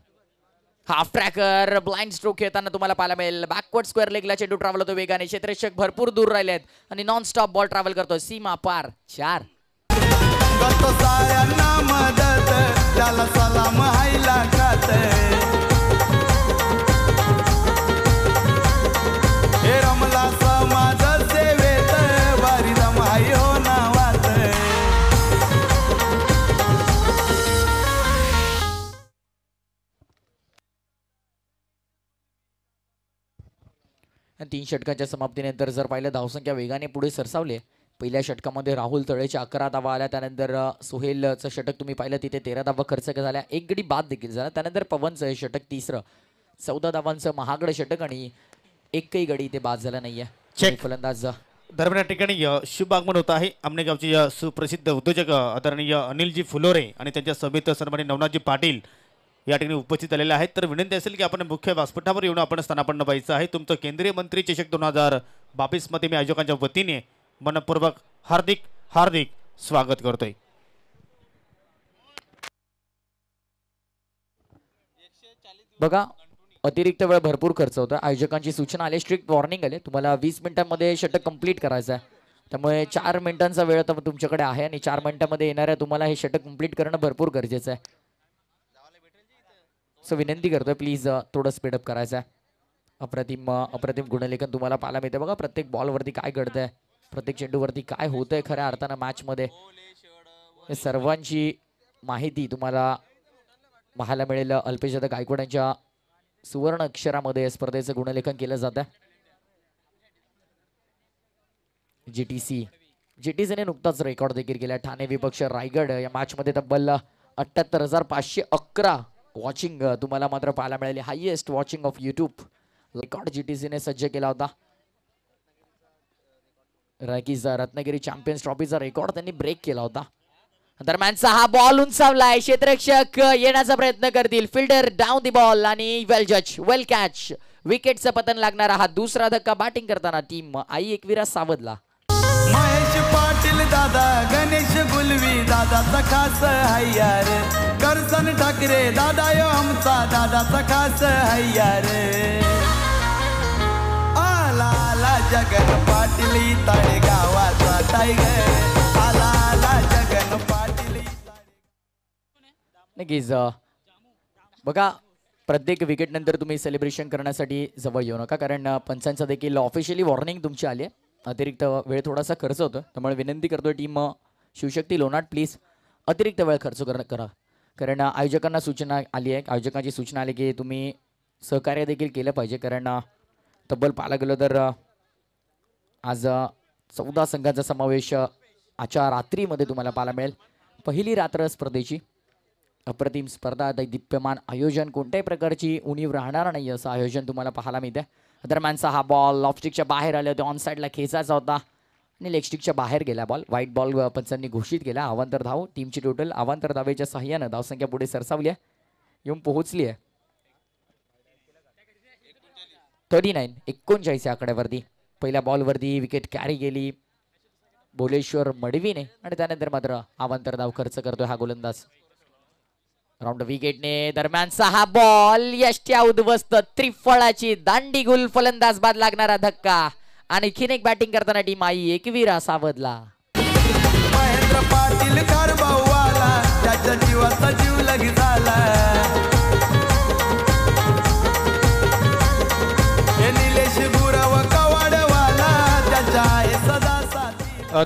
half tracker blind stroke खेळताना तुम्हाला पाहायला मिळेल बॅकवर्ड स्क्वेअर लेगला चेंडू ट्रॅव्हल होतो वेगाने क्षेत्ररक्षक भरपूर दूर राहिले आहेत आणि नॉन स्टॉप बॉल ट्रॅव्हल करतो सीमा पार चार आणि तीन षटकांच्या समाप्तीनंतर जर पाहिलं धावसंख्या वेगाने पुढे सरसावले पहिल्या षटकामध्ये राहुल तळेच्या अकरा धावा आल्या त्यानंतर सोहेलचं षटक तुम्ही पाहिलं तिथे तेरा धावा खर्च झाल्या एक गडी बाद देखील झाला त्यानंतर पवनचं षटक तिसरं चौदा धावांचं महागड षटक आणि एकही गडी इथे बाद झाला नाही आहे फलंदाज दरम्यान या ठिकाणी शुभ आगमन होत आहे आमनेगावचे सुप्रसिद्ध उद्योजक आदरणीय अनिलजी फुलोरे आणि त्यांच्या सभेत सन्मानी नवनाथजी पाटील या ठिकाणी उपस्थित झालेले आहेत तर विनंती असेल की आपण मुख्य व्यासपीठावर येऊन आपण स्थानापन्न पाहिजे आहे तुमचं केंद्रीय मंत्री चषक दोन हजार मध्ये मी आयोजकांच्या वतीने मनपूर्वक हार्दिक हार्दिक स्वागत करतोय बघा अतिरिक्त वेळ भरपूर खर्च होता आयोजकांची सूचना आली स्ट्रिक्ट वॉर्निंग आले तुम्हाला वीस मिनिटांमध्ये षटक कंप्लीट करायचं आहे त्यामुळे चार मिनिटांचा वेळ तर तुमच्याकडे आहे आणि चार मिनिटांमध्ये येणाऱ्या तुम्हाला हे षटक कंप्लीट करणं भरपूर गरजेचं आहे सो विनंती करतोय प्लीज uh, थोडं स्पीडअप करायचं आहे अप्रतिम uh, अप्रतिम गुणलेखन तुम्हाला पाहायला मिळते बघा प्रत्येक बॉलवरती काय घडतंय प्रत्येक चेंडूवरती काय होतंय खऱ्या अर्थानं मॅचमध्ये सर्वांची माहिती तुम्हाला पाहायला मिळेल अल्पेश यादव गायकवाड यांच्या सुवर्ण अक्षरामध्ये स्पर्धेचं गुणलेखन केलं जात आहे G T C G T सीने नुकताच रेकॉर्ड देखील केला ठाणे विपक्ष रायगड या मॅचमध्ये तब्बल अठ्ठ्याहत्तर हजार पाचशे अकरा वॉचिंग uh, तुम्हाला मात्र पाहायला मिळाली highest watching of YouTube record G T सीने सज्ज केला होता रत्नागिरी चॅम्पियन्स ट्रॉफीचा रेकॉर्ड त्यांनी ब्रेक केला होता दरम्यानचा हा बॉल उंचावलाय क्षेत्ररक्षक येण्याचा प्रयत्न करतील फिल्डर डाऊन दी बॉल आणि वेल जज वेल कॅच विकेटचं पतन लागणारा हा दुसरा धक्का बॅटिंग करताना टीम आई एकविरा सावधला दादा गणेश बुलवी दादा सखास हय्यार करसन ठाकरे दादा यो आमचा दादाचा सखास हय्यार आला आला जगन पाटली गावाचा टायगर आला जगन पाटली नक्कीच बघा प्रत्येक विकेटनंतर तुम्ही सेलिब्रेशन करण्यासाठी जवळ येऊ नका कारण पंचांचा देखील ऑफिशियली वॉर्निंग तुमची आली आहे अतिरिक्त वेळ थोडासा खर्च होतो त्यामुळे विनंती करतो टीम शिवशक्ती लोणाट प्लीज अतिरिक्त वेळ खर्च कर करा कारण आयोजकांना सूचना आली आहे आयोजकांची सूचना आली की तुम्ही सहकार्य देखील केलं पाहिजे कारण तब्बल पाहायला गेलो तर आज चौदा संघाचा समावेश आजच्या रात्रीमध्ये तुम्हाला पाहायला मिळेल पहिली रात्र स्पर्धेची अप्रतिम स्पर्धा दिप्यमान आयोजन कोणत्याही प्रकारची उणीव राहणार नाही असं आयोजन तुम्हाला पाहायला मिळतं दरम्यानचा हा बॉल ऑफ स्टिकच्या बाहेर आले होते ऑन साईडला खेचायचा होता आणि लेगस्टिकच्या बाहेर गेला बॉल व्हाईट बॉल पंचांनी घोषित केला अवांतर धाव टीमची टोटल अवांतर धावेच्या सहाय्यानं धावसंख्या पुढे सरसावली आहे येऊन पोहोचली आहे थर्टी नाईन एकोणचाळीस या आकड्यावरती पहिल्या बॉलवरती विकेट कॅरी गेली बोलेश्वर मडवीने आणि त्यानंतर मात्र अवांतर धाव खर्च करतोय हा गोलंदाज विकेट विकेटने दरम्यान सहा बॉल यष्ट्या उद्ध्वस्त त्रिफळाची गुल फलंदाज बाद लागणारा धक्का आणखीन एक बॅटिंग करताना टीम आई एकवीरा सावधला महेंद्र पाटील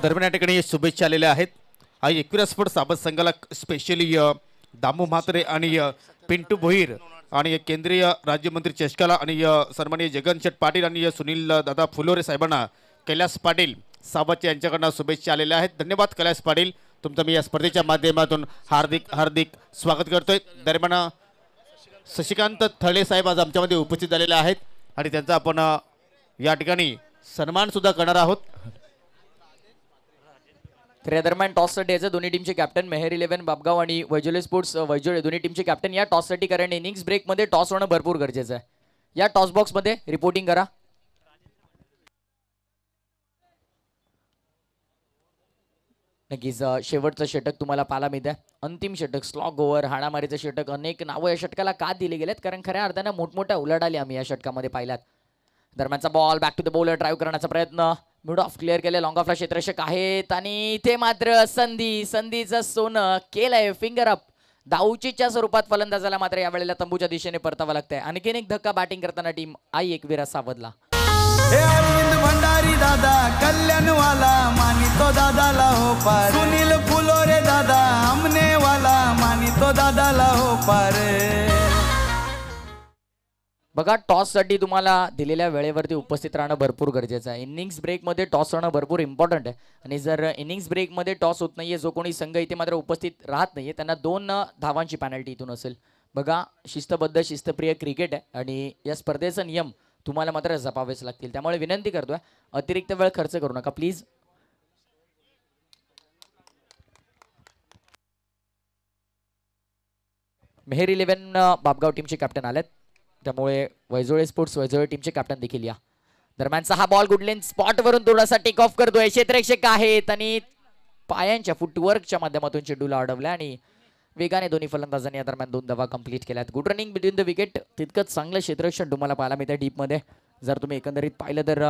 दरम्यान या ठिकाणी शुभेच्छा आलेल्या आहेत हा एकविरा स्पोर्ट्स साबत संघाला स्पेशली दामू म्हात्रे आणि पिंटू भोईर आणि केंद्रीय राज्यमंत्री चेष्काला आणि सन्माननीय जगन पाटील आणि सुनील दादा फुलोरे साहेबांना कैलास पाटील सावत यांच्याकडनं शुभेच्छा आलेल्या आहेत धन्यवाद कैलास पाटील तुमचं मी या स्पर्धेच्या माध्यमातून हार्दिक हार्दिक स्वागत करतोय दरम्यान शशिकांत थळे साहेब आज आमच्यामध्ये उपस्थित झालेले आहेत आणि त्यांचा आपण या ठिकाणी सन्मानसुद्धा करणार आहोत खऱ्या दरम्यान टॉससाठी यायचं दोन्ही टीमचे कॅप्टन मेहर इलेव्हन बाबगाव आणि वैजोले स्पोर्ट्स वैजोले दोन्ही टीमचे कॅप्टन या टॉससाठी कारण इनिंग्स ब्रेकमध्ये टॉस होणं भरपूर गरजेचं आहे या टॉस बॉक्समध्ये रिपोर्टिंग करा नक्कीच शेवटचं षटक तुम्हाला पाहायला आहे अंतिम षटक स्लॉग ओव्हर हाणामारीचं षटक अनेक नावं या षटकाला का दिले गेलेत कारण खऱ्या अर्थानं मोठमोठ्या आली आम्ही या षटकामध्ये पाहिल्यात दरम्यानचा ball back to the bowler drive करण्याचा प्रयत्न मिड ऑफ क्लिअर केले लॉंग ऑफला क्षेत्रशक आहेत आणि इथे मात्र संधी संधीचं सोनं केलंय फिंगर अप दाऊचीच्या स्वरूपात फलंदाजाला मात्र यावेळेला तंबूच्या दिशेने परतावं लागतंय आणखीन एक धक्का बॅटिंग करताना टीम आई एकवीरा सावधला भंडारी दादा कल्याणवाला मानितो दादाला हो पार सुनील फुलोरे दादा हमने वाला मानितो दादाला हो पार बघा टॉससाठी तुम्हाला दिलेल्या वेळेवरती उपस्थित राहणं भरपूर गरजेचं आहे इनिंग्स ब्रेकमध्ये टॉस होणं भरपूर इम्पॉर्टंट आहे आणि जर इनिंग्स ब्रेकमध्ये टॉस होत नाहीये जो कोणी संघ इथे मात्र उपस्थित राहत नाहीये त्यांना दोन धावांची पॅनल्टी इथून असेल बघा शिस्तबद्ध शिस्तप्रिय क्रिकेट आहे आणि या स्पर्धेचा नियम तुम्हाला मात्र जपावेच लागतील त्यामुळे विनंती करतोय अतिरिक्त वेळ खर्च करू नका प्लीज मेहर इलेव्हन बापगाव टीमचे कॅप्टन आलेत त्यामुळे वैजोळे स्पोर्ट्स वैजोळे टीमचे कॅप्टन देखील या दरम्यानचा हा बॉल गुडलेन स्पॉटवरून थोडासा टेक ऑफ करतोय क्षेत्ररक्षक आहेत आणि पायांच्या फुटवर्कच्या माध्यमातून चेंडूला अडवल्या आणि वेगाने दोन्ही फलंदाजांनी या दरम्यान दोन दबा कंप्लीट केल्यात good running between the wicket तितकंच चांगलं क्षेत्ररक्षण तुम्हाला पाहायला मिळतं डीपमध्ये जर तुम्ही एकंदरीत पाहिलं तर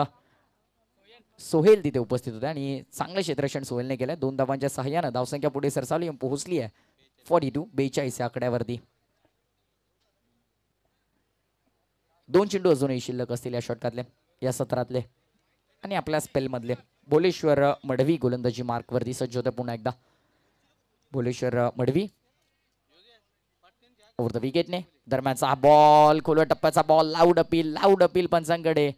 सोहेल तिथे उपस्थित होते आणि चांगलं क्षेत्ररक्षण सोहेलने केलं दोन दबांच्या सहाय्यानं धावसंख्या पुढे सरसावली पोहोचली आहे फॉर्टी टू बेचाळीस या आकड्यावरती दोन चेंडू अजूनही शिल्लक असतील या षटकातले या सत्रातले आणि आपल्या स्पेलमधले बोलेश्वर मडवी गोलंदाजी मार्कवरती सज्ज होते पुन्हा एकदा बोलेश्वर मडवी ओव्हर द विकेटने दरम्यानचा हा बॉल खोलवा टप्प्याचा ball loud appeal loud appeal पंचांकडे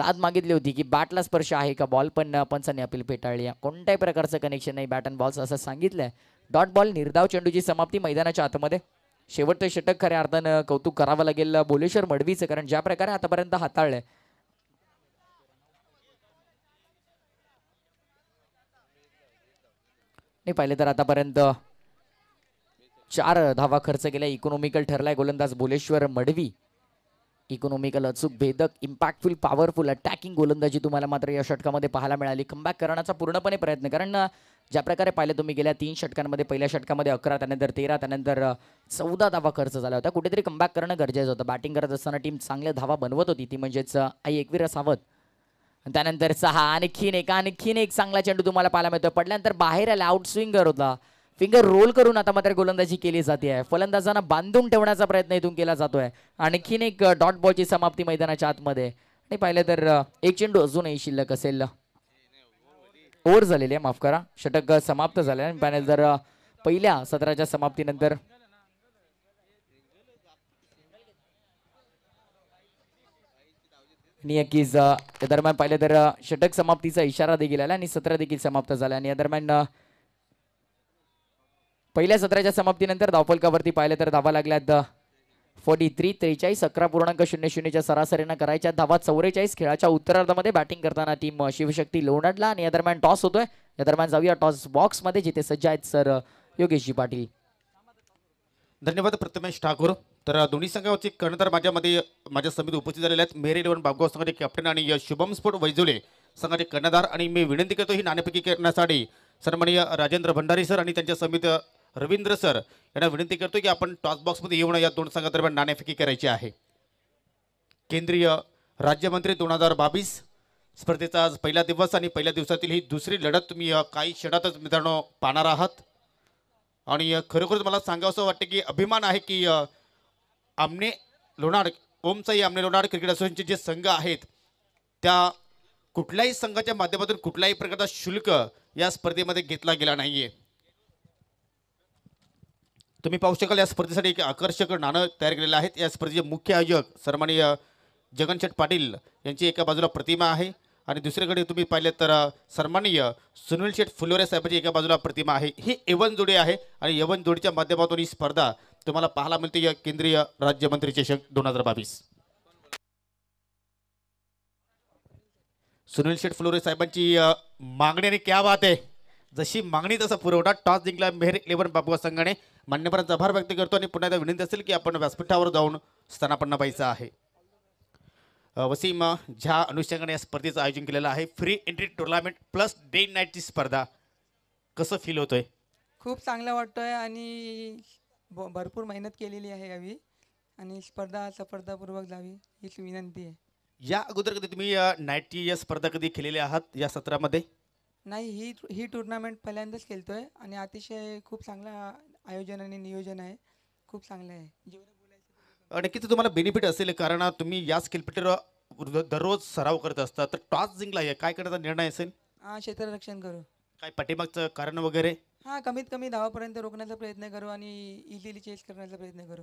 दाद मागितली होती की बॅटला स्पर्श आहे का बॉल पण पंचाने अपील फेटाळली कोणत्याही प्रकारचं कनेक्शन नाही बॅट अँड बॉल्स असं सांगितलंय डॉट बॉल निर्धाव चेंडूची समाप्ती मैदानाच्या आतमध्ये शेवटचं षटक खऱ्या अर्थानं कौतुक करावं लागेल बोलेश्वर मडवीचं कारण ज्या प्रकारे आतापर्यंत हाताळलंय नाही पाहिले तर आतापर्यंत चार धावा खर्च केला इकॉनॉमिकल ठरलाय गोलंदाज बोलेश्वर मडवी इकॉनॉमिकल अचूक भेदक इम्पॅक्टफुल पॉवरफुल अटॅकिंग गोलंदाजी तुम्हाला मात्र या षटकामध्ये पाहायला मिळाली कमबॅक करण्याचा पूर्णपणे प्रयत्न कारण ज्या प्रकारे पाहिलं तुम्ही गेल्या तीन षटकांमध्ये पहिल्या षटकामध्ये अकरा त्यानंतर तेरा त्यानंतर चौदा धावा खर्च झाला होता कुठेतरी कमबॅक करणं गरजेचं होतं बॅटिंग करत असताना टीम चांगल्या धावा बनवत होती ती म्हणजेच आई एकवीर सावत त्यानंतर सहा आणखीन एक आणखीन एक चांगला चेंडू तुम्हाला पाहायला मिळतो पडल्यानंतर बाहेर आला आउट स्विंगर होता फिंगर रोल करून आता मात्र गोलंदाजी केली जाते आहे फलंदाजांना बांधून ठेवण्याचा प्रयत्न इथून केला जातोय आणखीन एक डॉट बॉलची समाप्ती मैदानाच्या आतमध्ये आणि पाहिलं तर एक चेंडू अजूनही शिल्लक असेल ओव्हर झालेले माफ करा षटक समाप्त झाले आणि पाहिलं तर पहिल्या सत्राच्या समाप्तीनंतर नक्कीच या दरम्यान पाहिलं तर षटक समाप्तीचा इशारा देखील आला आणि सत्र देखील समाप्त झाला आणि या दरम्यान पहिल्या सत्राच्या समाप्तीनंतर धावपलकावरती पाहिलं तर धावा लागल्यात फोर्टी थ्री त्रेचाळीस अकरा पूर्णांक शून्य शून्यच्या सरासरीनं करायच्या धावा चौवेचाळीस खेळाच्या उत्तरार्धामध्ये बॅटिंग करताना टीम शिवशक्ती लोणडला आणि या दरम्यान टॉस होतोय या दरम्यान जाऊया टॉस बॉक्समध्ये जिथे सज्ज आहेत सर योगेशजी पाटील धन्यवाद प्रथमेश ठाकूर तर दोन्ही संघावरचे कर्णधार माझ्यामध्ये माझ्या समिती उपस्थित झालेले आहेत मेरे इलेव्हन बाबगाव संघाचे कॅप्टन आणि शुभम स्फोट वैजुले संघाचे कर्णधार आणि मी विनंती करतो ही नाणेपैकी करण्यासाठी सन्माननीय राजेंद्र भंडारी सर आणि त्यांच्या समित रवींद्र सर यांना विनंती करतो की आपण टॉस बॉक्समध्ये येऊन या दोन संघादरम्यान नाणेफेकी करायची आहे केंद्रीय राज्यमंत्री दोन हजार बावीस स्पर्धेचा आज पहिला दिवस आणि पहिल्या दिवसातील ही दुसरी लढत तुम्ही काही क्षणातच मित्रांनो पाहणार आहात आणि खरोखरच मला सांगावंसं वाटतं की अभिमान आहे की आमने लोणार ओमसाई आमने लोणार क्रिकेट असोसिएशनचे जे संघ आहेत त्या कुठल्याही संघाच्या माध्यमातून कुठल्याही प्रकारचा शुल्क या स्पर्धेमध्ये घेतला गेला नाही आहे तुम्ही पाहू शकाल या स्पर्धेसाठी एक आकर्षक नाणं तयार केलेलं आहेत या स्पर्धेचे मुख्य आयोजक सन्माननीय जगनशेठ पाटील यांची एका बाजूला प्रतिमा आहे आणि दुसरीकडे तुम्ही पाहिले तर सन्माननीय सुनील शेठ फुलोरे साहेबांची एका बाजूला प्रतिमा आहे ही एवन जोडी आहे आणि यवन जोडीच्या माध्यमातून ही स्पर्धा तुम्हाला पाहायला मिळते या केंद्रीय राज्यमंत्री चषक दोन हजार बावीस सुनील शेठ फुलोरे साहेबांची मागणी आणि क्या बात आहे जशी मागणी तसा पुरवठा टॉस जिंकला मेहर इलेव्हन बापुआ संघाने मान्यपर्यंत आभार व्यक्त करतो आणि पुन्हा एकदा विनंती असेल की आपण व्यासपीठावर जाऊन स्थानापन्न पाहिजे आहे वसीम झा अनुषंगाने या स्पर्धेचं आयोजन केलेलं आहे free entry tournament plus day नाईटची स्पर्धा कसं फील होतोय खूप चांगलं वाटतोय आणि भरपूर मेहनत केलेली आहे यावी आणि स्पर्धा सफळतापूर्वक जावी हीच विनंती आहे या अगोदर कधी तुम्ही नाईटची या स्पर्धा कधी खेळलेली आहात या सत्रामध्ये नाही ही ही टुर्नामेंट पहिल्यांदाच खेळतो आहे आणि अतिशय खूप चांगला आयोजन आणि नियोजन आहे खूप चांगलं आहे नक्कीच तुम्हाला बेनिफिट असेल कारण तुम्ही या स्किलपेटवर दररोज सराव करत असता तर टॉस जिंकला आहे काय करण्याचा निर्णय असेल हा क्षेत्ररक्षण करू काय पाठीमागचं कारण वगैरे हां कमीत कमी धावापर्यंत रोखण्याचा प्रयत्न करू आणि इझिली चेस करण्याचा प्रयत्न करू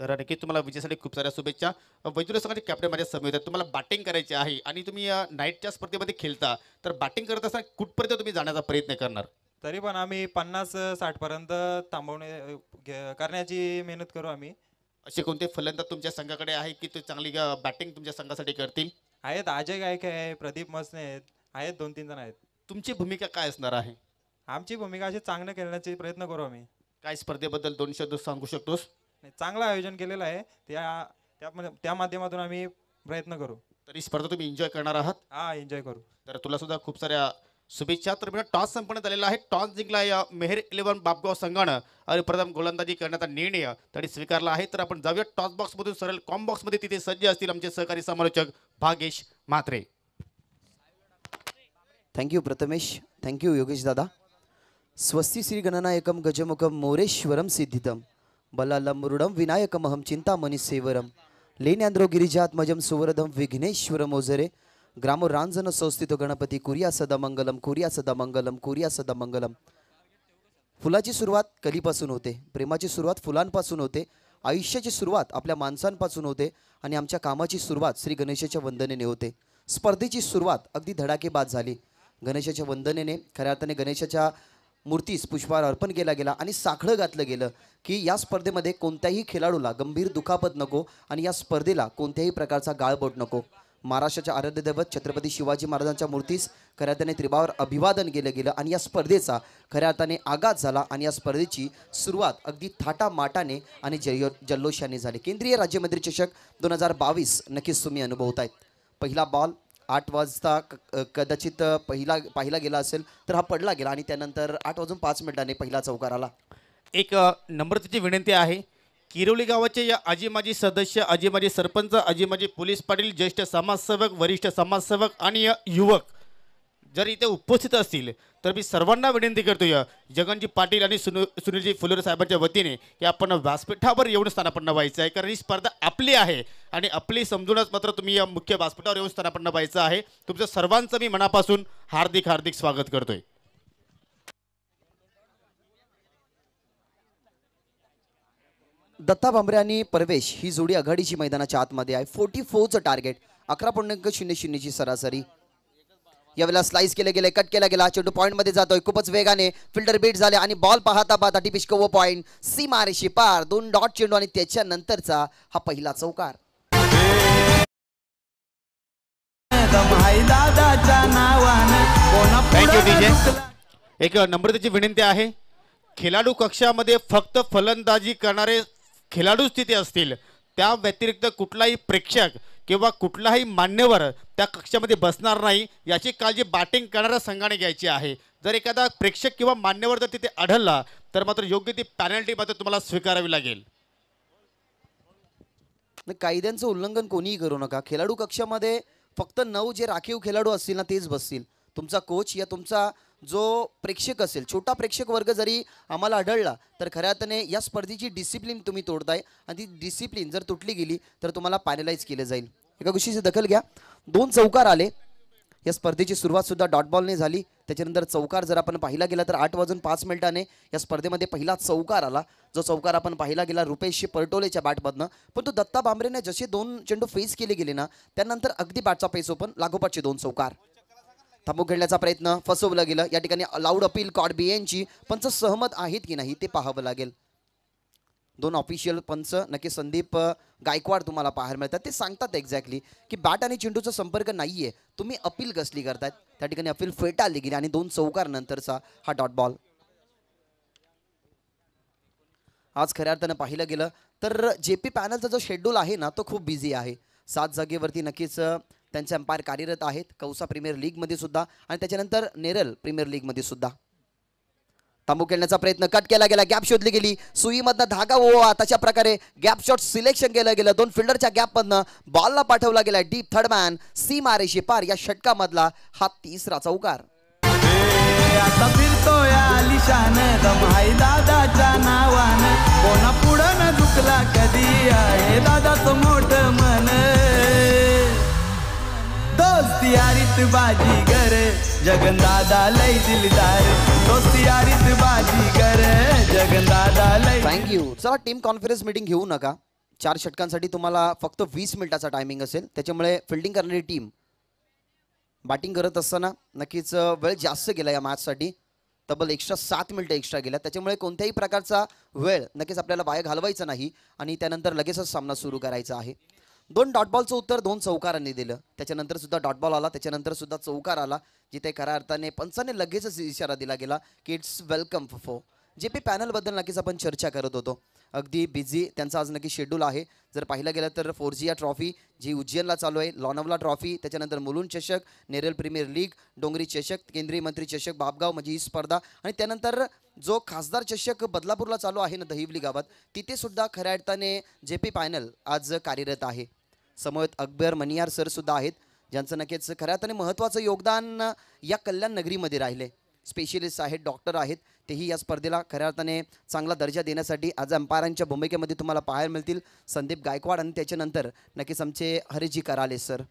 तर नक्की तुम्हाला विजयासाठी खूप साऱ्या शुभेच्छा वैजुले संघाचे कॅप्टन माझ्या समोर येतात तुम्हाला बॅटिंग करायची आहे आणि तुम्ही नाईटच्या स्पर्धेमध्ये खेळता तर बॅटिंग करत असताना कुठपर्यंत तुम्ही जाण्याचा प्रयत्न करणार तरी पण आम्ही पन्नास साठपर्यंत थांबवणे करण्याची मेहनत करू आम्ही असे कोणते फलंदाज तुमच्या संघाकडे आहे की ते चांगली बॅटिंग तुमच्या संघासाठी करतील आहेत अजय गायक आहे प्रदीप मसने आहेत आहेत दोन तीन जण आहेत तुमची भूमिका काय असणार आहे आमची भूमिका अशी चांगलं खेळण्याचा प्रयत्न करू आम्ही काय स्पर्धेबद्दल दोन शब्द सांगू शकतोस चांगलं आयोजन केलेलं आहे त्या त्या माध्यमातून आम्ही प्रयत्न करू तरी स्पर्धा तुम्ही एन्जॉय करणार आहात हा एन्जॉय करू तर तुला सुद्धा खूप साऱ्या शुभेच्छा तर मी टॉस संपण्यात आलेला आहे टॉस जिंकला या मेहर इलेव्हन बापगाव संघानं आणि प्रथम गोलंदाजी करण्याचा निर्णय त्यांनी स्वीकारला आहे तर आपण जाऊया टॉस बॉक्समधून सरळ कॉम मध्ये तिथे सज्ज असतील आमचे सहकारी समालोचक भागेश म्हात्रे थँक्यू प्रथमेश थँक्यू योगेश दादा स्वस्ती श्री गणना एकम गजमुखम मोरेश्वरम सिद्धितम బలాలమ్మురుడం వినాయకమహం सेवरम लेण्यांद्रो లేనేంద్రో గిరిజాత్మజం विघ्नेश्वर मोजरे ग्रामो रांजन సంస్థిత गणपती कुरिया सदा कुरिया सदा मंगलम कुरिया सदा मंगलम फुलाची सुरुवात कलीपासून होते प्रेमाची सुरुवात फुलांपासून होते आयुष्याची सुरुवात आपल्या माणसांपासून होते आणि आमच्या कामाची सुरुवात श्री गणेशाच्या वंदनेने होते स्पर्धेची सुरुवात अगदी धडाकेबाद झाली गणेशाच्या वंदनेने खऱ्या अर्थाने गणेशाच्या मूर्तीस पुष्पहार अर्पण केला गेला आणि साखळं घातलं गेलं की या स्पर्धेमध्ये कोणत्याही खेळाडूला गंभीर दुखापत नको आणि या स्पर्धेला कोणत्याही प्रकारचा गाळबोट नको महाराष्ट्राच्या आराध्यदैवत छत्रपती शिवाजी महाराजांच्या मूर्तीस खऱ्या अर्थाने त्रिभावर अभिवादन केलं गेलं आणि या स्पर्धेचा खऱ्या अर्थाने आघात झाला आणि या स्पर्धेची सुरुवात अगदी थाटामाटाने आणि जय जल्लोषाने झाली केंद्रीय राज्यमंत्री चषक दोन हजार बावीस नक्कीच तुम्ही अनुभवत आहेत पहिला बॉल आठ वाजता कदाचित पहिला पाहिला गेला असेल तर हा पडला गेला आणि त्यानंतर आठ वाजून पाच मिनिटांनी पहिला चौकार आला एक नम्रतेची विनंती आहे किरोली गावाचे या आजी माजी सदस्य आजी माजी सरपंच आजी माजी पोलीस पाटील ज्येष्ठ समाजसेवक वरिष्ठ समाजसेवक आणि युवक जर इथे उपस्थित असतील तर मी सर्वांना विनंती करतो या जगनजी पाटील आणि सुनु सुनीलजी फुलोर साहेबांच्या वतीने की आपण व्यासपीठावर येऊन स्थानापन्न व्हायचं आहे कारण ही स्पर्धा आपली आहे आणि आपली समजूनच मात्र तुम्ही या मुख्य व्यासपीठावर येऊन स्थानापन्न व्हायचं आहे तुमचं सर्वांचं मी मनापासून हार्दिक हार्दिक स्वागत करतोय दत्ता भांबरे आणि परवेश ही जोडी आघाडीची मैदानाच्या आतमध्ये आहे फोर्टी फोरचं टार्गेट अकरा पूर्णांक शून्य शून्यची सरासरी यावेळेला स्लाइस केले गेले कट केला गेला चेंडू मध्ये जातोय खूपच वेगाने फिल्डर बीट झाले आणि बॉल पाहता पाहता टिपिष्क व पॉईंट सीमारेशी पार दोन डॉट चेंडू आणि नंतरचा हा पहिला चौकार एक नम्रतेची विनंती आहे खेळाडू कक्षामध्ये फक्त फलंदाजी करणारे खेळाडूच तिथे असतील त्या व्यतिरिक्त कुठलाही प्रेक्षक किंवा कुठलाही मान्यवर त्या कक्षामध्ये बसणार नाही याची काळजी बॅटिंग करणाऱ्या संघाने घ्यायची आहे जर एखादा प्रेक्षक किंवा मान्यवर जर तिथे आढळला तर मात्र योग्य ती पॅनल्टी मात्र तुम्हाला स्वीकारावी लागेल कायद्यांचं उल्लंघन कोणीही करू नका खेळाडू कक्षामध्ये फक्त नऊ जे राखीव खेळाडू असतील ना तेच बसतील तुमचा कोच या तुमचा जो प्रेक्षक असेल छोटा प्रेक्षक वर्ग जरी आम्हाला आढळला तर खऱ्या अर्थाने या स्पर्धेची डिसिप्लिन तुम्ही तोडताय आणि ती डिसिप्लिन जर तुटली गेली तर तुम्हाला पॅनलाइज केलं जाईल एका गोष्टीची दखल घ्या दोन चौकार आले या स्पर्धेची सुरुवात सुद्धा डॉट बॉलने झाली त्याच्यानंतर चौकार जर आपण पाहिला गेला तर आठ वाजून पाच मिनिटाने या स्पर्धेमध्ये पहिला चौकार आला जो चौकार आपण पाहिला गेला रुपेश पर्टोलेच्या बॅटमधनं पण तो दत्ता बांबरेने जसे दोन चेंडू फेस केले गेले ना त्यानंतर अगदी बॅटचा पेस ओपन लागोपाठचे दोन चौकार थांबूक घेण्याचा प्रयत्न फसवला गेलं या ठिकाणी लाऊड अपील कॉडबी ची पंच सहमत आहेत की नाही ते पाहावं लागेल दोन ऑफिशियल पंच नक्की संदीप गायकवाड तुम्हाला पाहायला मिळतात ते सांगतात एक्झॅक्टली की बॅट आणि चेंडूचा संपर्क नाही आहे तुम्ही अपील कसली करतायत त्या ठिकाणी अपील फेटाळली गेली आणि दोन चौकार नंतरचा हा डॉट बॉल आज खऱ्या अर्थानं पाहिलं गेलं तर जे पी पॅनलचा जो शेड्यूल आहे ना तो खूप बिझी आहे सात जागेवरती नक्कीच त्यांचे अंपायर कार्यरत आहेत कौसा प्रीमियर लीगमध्ये सुद्धा आणि त्याच्यानंतर नेरल प्रीमियर लीगमध्ये सुद्धा तांबू खेळण्याचा प्रयत्न कट केला गेला गॅप शोधली गेली सुई मधन धागा ओवा तशा प्रकारे गॅप शॉट सिलेक्शन केलं गेलं दोन फिल्डरच्या गॅपमधनं बॉलला पाठवला गेला डीप मॅन सी मारेशी पार या षटकामधला हा तिसरा चौकार कधी मन यारीत बाजी कर लय दिलदार दोस्त यारित बाजी कर लई लय थँक्यू चला टीम कॉन्फरन्स मीटिंग घेऊ नका चार षटकांसाठी तुम्हाला फक्त वीस मिनिटाचा टायमिंग असेल त्याच्यामुळे फिल्डिंग करणारी टीम बॅटिंग करत असताना नक्कीच वेळ जास्त गेला या मॅचसाठी तब्बल एक्स्ट्रा सात मिनिटं एक्स्ट्रा गेल्या त्याच्यामुळे कोणत्याही प्रकारचा वेळ नक्कीच आपल्याला बाहेर घालवायचा नाही आणि त्यानंतर लगेचच सामना सुरू करायचा आहे दोन डॉटबॉलचं उत्तर दोन चौकारांनी दिलं त्याच्यानंतर सुद्धा डॉटबॉल आला त्याच्यानंतर सुद्धा चौकार आला जिथे खऱ्या अर्थाने पंचाने लगेचच इशारा दिला गेला की इट्स वेलकम फो जे पी पॅनलबद्दल नक्कीच आपण चर्चा करत होतो अगदी बिझी त्यांचा आज नक्की शेड्यूल आहे जर पाहिलं गेलं तर फोरजिया या ट्रॉफी जी उज्जैनला चालू आहे लॉनवला ट्रॉफी त्याच्यानंतर मुलुंड चषक नेरल प्रीमियर लीग डोंगरी चषक केंद्रीय मंत्री चषक बाबगाव म्हणजे ही स्पर्धा आणि त्यानंतर जो खासदार चषक बदलापूरला चालू आहे ना दहिवली गावात तिथेसुद्धा खऱ्या अर्थाने जे पी पॅनल आज कार्यरत आहे समवेत अकबर मनियार सरसुद्धा आहेत ज्यांचं नक्कीच खऱ्या अर्थाने महत्त्वाचं योगदान या कल्याण नगरीमध्ये राहिले स्पेशलिस्ट आहेत डॉक्टर आहेत तेही या स्पर्धेला खऱ्या अर्थाने चांगला दर्जा देण्यासाठी आज अंपायरांच्या भूमिकेमध्ये तुम्हाला पाहायला मिळतील संदीप गायकवाड आणि त्याच्यानंतर नक्कीच आमचे हरिजी कराले सर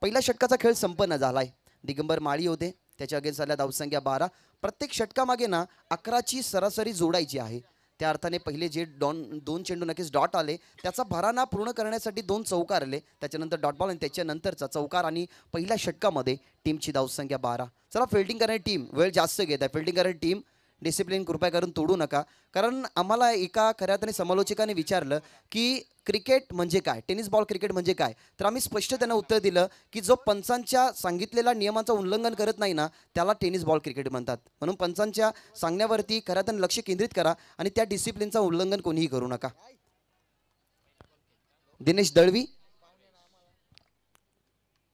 पहिल्या षटकाचा खेळ संपन्न झाला आहे दिगंबर माळी होते त्याच्या अगेन्स्ट आल्या धावसंख्या बारा प्रत्येक षटकामागे ना अकराची सरासरी जोडायची आहे त्या अर्थाने पहिले जे डॉन दोन चेंडू नक्कीच डॉट आले त्याचा भराना पूर्ण करण्यासाठी दोन चौकार आले त्याच्यानंतर डॉट बॉल आणि त्याच्यानंतरचा चौकार आणि पहिल्या षटकामध्ये टीमची धावसंख्या बारा चला फिल्डिंग करणारी टीम वेळ जास्त घेत आहे फिल्डिंग करणारी टीम डिसिप्लिन कृपया करून तोडू नका कारण आम्हाला एका खऱ्या समालोचकाने विचारलं की क्रिकेट म्हणजे काय टेनिस बॉल क्रिकेट म्हणजे काय तर आम्ही स्पष्ट त्यांना उत्तर दिलं की जो पंचांच्या सांगितलेल्या नियमांचं उल्लंघन करत नाही ना त्याला टेनिस बॉल क्रिकेट म्हणतात म्हणून पंचांच्या सांगण्यावरती खरं तर लक्ष केंद्रित करा आणि त्या डिसिप्लिनचा उल्लंघन कोणीही करू नका दिनेश दळवी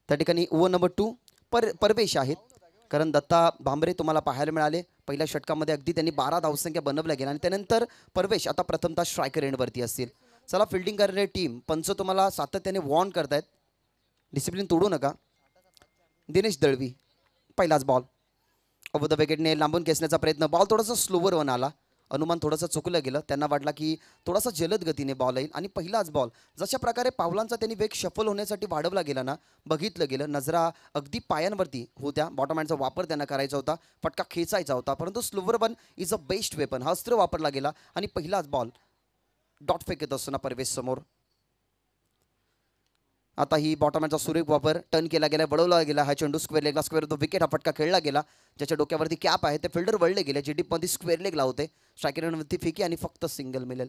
त्या ठिकाणी ओ नंबर टू पर परवेश आहेत कारण दत्ता भांबरे तुम्हाला पाहायला मिळाले पहिल्या षटकामध्ये अगदी त्यांनी बारा धावसंख्या बनवल्या गेल्या आणि त्यानंतर परवेश आता प्रथमता स्ट्रायकर एंडवरती असतील चला फिल्डिंग करणारी टीम पंच तुम्हाला सातत्याने वॉर्न करतायत डिसिप्लिन तोडू नका दिनेश दळवी पहिलाच बॉल अबोध विकेटने लांबून खेचण्याचा प्रयत्न बॉल थोडासा स्लोवर वन आला अनुमान थोडासा चुकलं गेलं त्यांना वाटला की थोडासा जलद गतीने बॉल येईल आणि पहिलाच बॉल जशा प्रकारे पावलांचा त्यांनी वेग शफल होण्यासाठी वाढवला गेला ना बघितलं गेलं नजरा अगदी पायांवरती होत्या बॉटम वापर त्यांना करायचा होता फटका खेचायचा होता परंतु slower one is a best weapon हा वापरला गेला आणि पहिलाच बॉल डॉट फेकत ना परवेज समोर आता ही बॉटमॅनचा सुरेख वापर टर्न केला गेला वळवला गेला हा चेंडू स्क्वेअर लेगला स्क्वेअर तो विकेट हा फटका खेळला गेला ज्याच्या डोक्यावरती कॅप आहे ते फिल्डर वळले गेले जी डीपमध्ये स्क्वेअर लेग लावते शाकिरणवरती फेकी आणि फक्त सिंगल मिळेल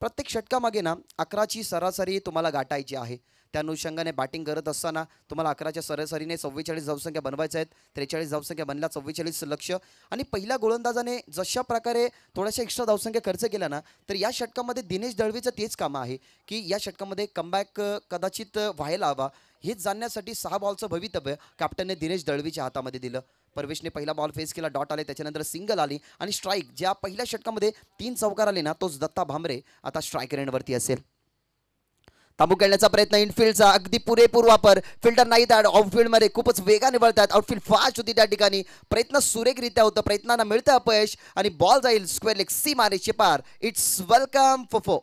प्रत्येक षटकामागे ना अकराची सरासरी तुम्हाला गाठायची आहे त्या अनुषंगाने बॅटिंग करत असताना तुम्हाला अकराच्या सरासरीने चव्वेचाळीस धावसंख्या बनवायच्या आहेत त्रेचाळीस धावसंख्या बनल्या चव्वेचाळीस लक्ष आणि पहिल्या गोलंदाजाने जशा प्रकारे थोड्याशा एक्स्ट्रा धावसंख्या खर्च केला ना तर या षटकामध्ये दिनेश दळवीचं तेच काम आहे की या षटकामध्ये कमबॅक कदाचित व्हायला हवा हेच जाणण्यासाठी सहा बॉलचं भवितव्य कॅप्टनने दिनेश दळवीच्या हातामध्ये दिलं परवेशने पहिला बॉल फेस केला डॉट आले त्याच्यानंतर सिंगल आली आणि स्ट्राईक ज्या पहिल्या षटकामध्ये तीन चौकार आले ना तोच दत्ता भांबरे आता स्ट्राईक रेंडवरती असेल तांबू खेळण्याचा प्रयत्न इनफिल्डचा अगदी पुरेपूर वापर फिल्डर नाही त्या मध्ये खूपच वेगाने वळतात आउटफिल्ड फास्ट होती त्या ठिकाणी प्रयत्न सुरेखरित्या होतं प्रयत्नांना मिळतं अपयश आणि बॉल जाईल स्क्वेअर लेग सी मारे पार इट्स वेलकम फोफो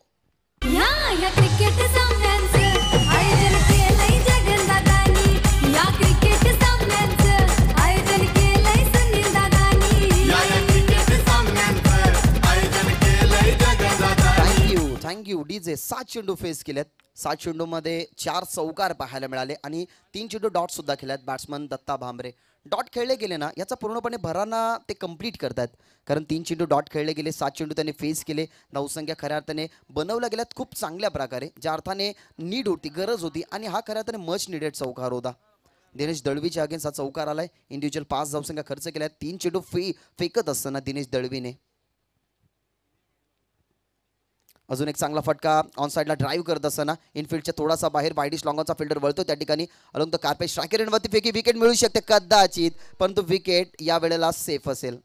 या या क्रिकेट वांगी डीजे सात चेंडू फेस केलेत सात चेंडूमध्ये चार चौकार पाहायला मिळाले आणि तीन चेंडू डॉट सुद्धा खेळल्यात बॅट्समन दत्ता भांबरे डॉट खेळले गेले ना याचा पूर्णपणे भराना ते कंप्लीट करतात कारण तीन चेंडू डॉट खेळले गेले सात चेंडू त्याने फेस केले धावसंख्या खऱ्या अर्थाने बनवल्या गेल्यात खूप चांगल्या प्रकारे ज्या अर्थाने नीड होती गरज होती आणि हा खऱ्या अर्थाने मच निडेड चौकार होता दिनेश दळवीच्या अगेन्स्ट हा चौकार आलाय इंडिव्हिज्युअल पाच धावसंख्या खर्च केल्या तीन चेंडू फे फेकत असताना दिनेश दळवीने अजून एक चांगला फटका ऑन साईडला ड्राईव्ह करत असताना इनफिल्डच्या थोडासा बाहेर बायडिश लॉंगॉनचा फिल्डर वळतो त्या ठिकाणी अजून तर कार्पेट स्ट्रायकरेंवरती फेकी विकेट मिळू शकते कदाचित परंतु विकेट या वेळेला सेफ असेल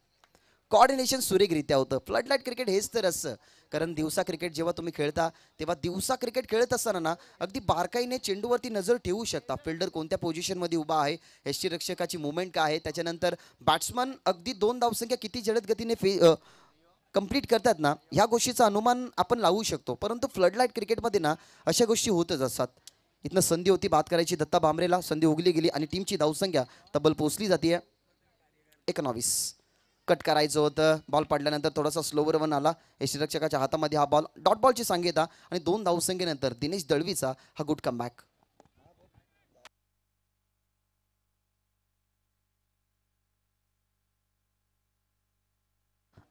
कॉर्डिनेशन सुरेखरित्या होतं फ्लडलाईट क्रिकेट हेच तर असतं कारण दिवसा क्रिकेट जेव्हा तुम्ही खेळता तेव्हा दिवसा क्रिकेट खेळत असताना ना अगदी बारकाईने चेंडूवरती नजर ठेवू शकता फिल्डर कोणत्या पोझिशनमध्ये उभा आहे रक्षकाची मुवमेंट काय आहे त्याच्यानंतर बॅट्समन अगदी दोन धावसंख्या किती जलद गतीने कंप्लीट करतात ना ह्या गोष्टीचं अनुमान आपण लावू शकतो परंतु फ्लडलाईट क्रिकेटमध्ये ना अशा गोष्टी होतच असतात इथनं संधी होती बात करायची दत्ता भांबरेला संधी उगली गेली आणि टीमची धावसंख्या तब्बल पोचली जाते एकोणावीस कट करायचं होतं बॉल पडल्यानंतर थोडासा स्लोवर वन आला रक्षकाच्या हातामध्ये हा बॉल डॉट बॉलची सांगेता आणि दोन धावसंख्येनंतर दिनेश दळवीचा हा गुड कमबॅक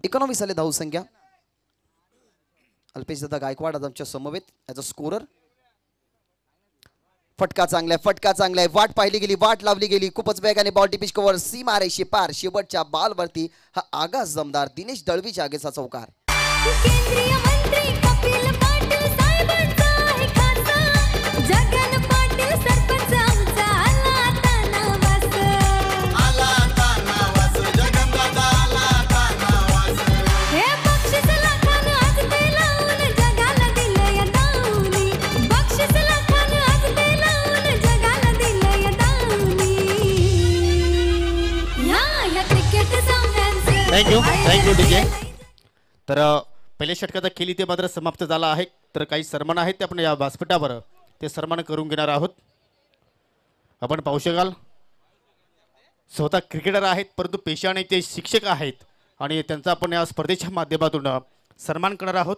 एकोणावीस आले धाऊ संख्या अल्पेश दादा गायकवाड आमच्या समवेत ॲज अ स्कोरर फटका चांगलाय फटका चांगलाय वाट पाहिली गेली वाट लावली गेली खूपच वेगाने बॉल टिपिश कवर सी मारे शिपार शेवटच्या वरती हा आगास जमदार दिनेश दळवीच्या आगेचा चौकार थँक्यू थँक्यू डीजे तर पहिल्या षटकाचा खेळ ते मात्र समाप्त झाला आहे तर काही सन्मान आहेत ते आपण या व्यासपीठावर ते सन्मान करून घेणार आहोत आपण पाहू शकाल स्वतः क्रिकेटर आहेत परंतु पेशाने ते शिक्षक आहेत आणि त्यांचा आपण या स्पर्धेच्या माध्यमातून सन्मान करणार आहोत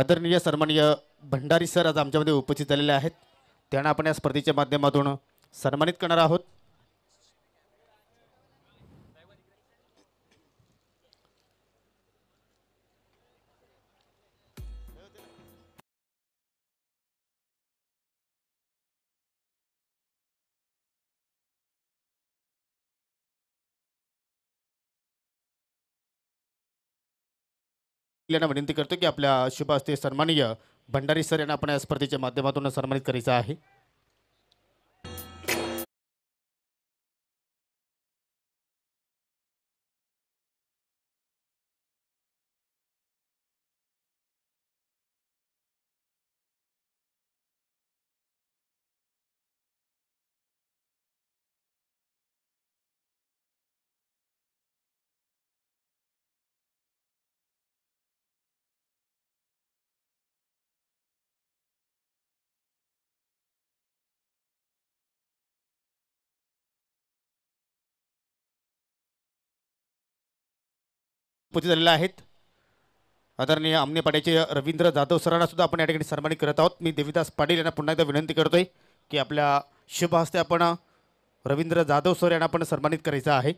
आदरणीय सन्माननीय भंडारी सर आज आमच्यामध्ये उपस्थित झालेले आहेत त्यांना आपण या स्पर्धेच्या माध्यमातून सन्मानित करणार आहोत यांना विनंती करतो की आपल्या शुभ असते सन्माननीय भंडारी सर यांना आपण या स्पर्धेच्या माध्यमातून सन्मानित करायचं आहे उपस्थित झालेले आहेत आदरणीय आमने पाड्याचे रवींद्र जाधव सरांना सुद्धा आपण या ठिकाणी सन्मानित करत आहोत मी देवीदास पाटील यांना पुन्हा एकदा विनंती करतोय की आपल्या शुभ हस्ते आपण रवींद्र जाधव सर यांना आपण सन्मानित करायचं आहे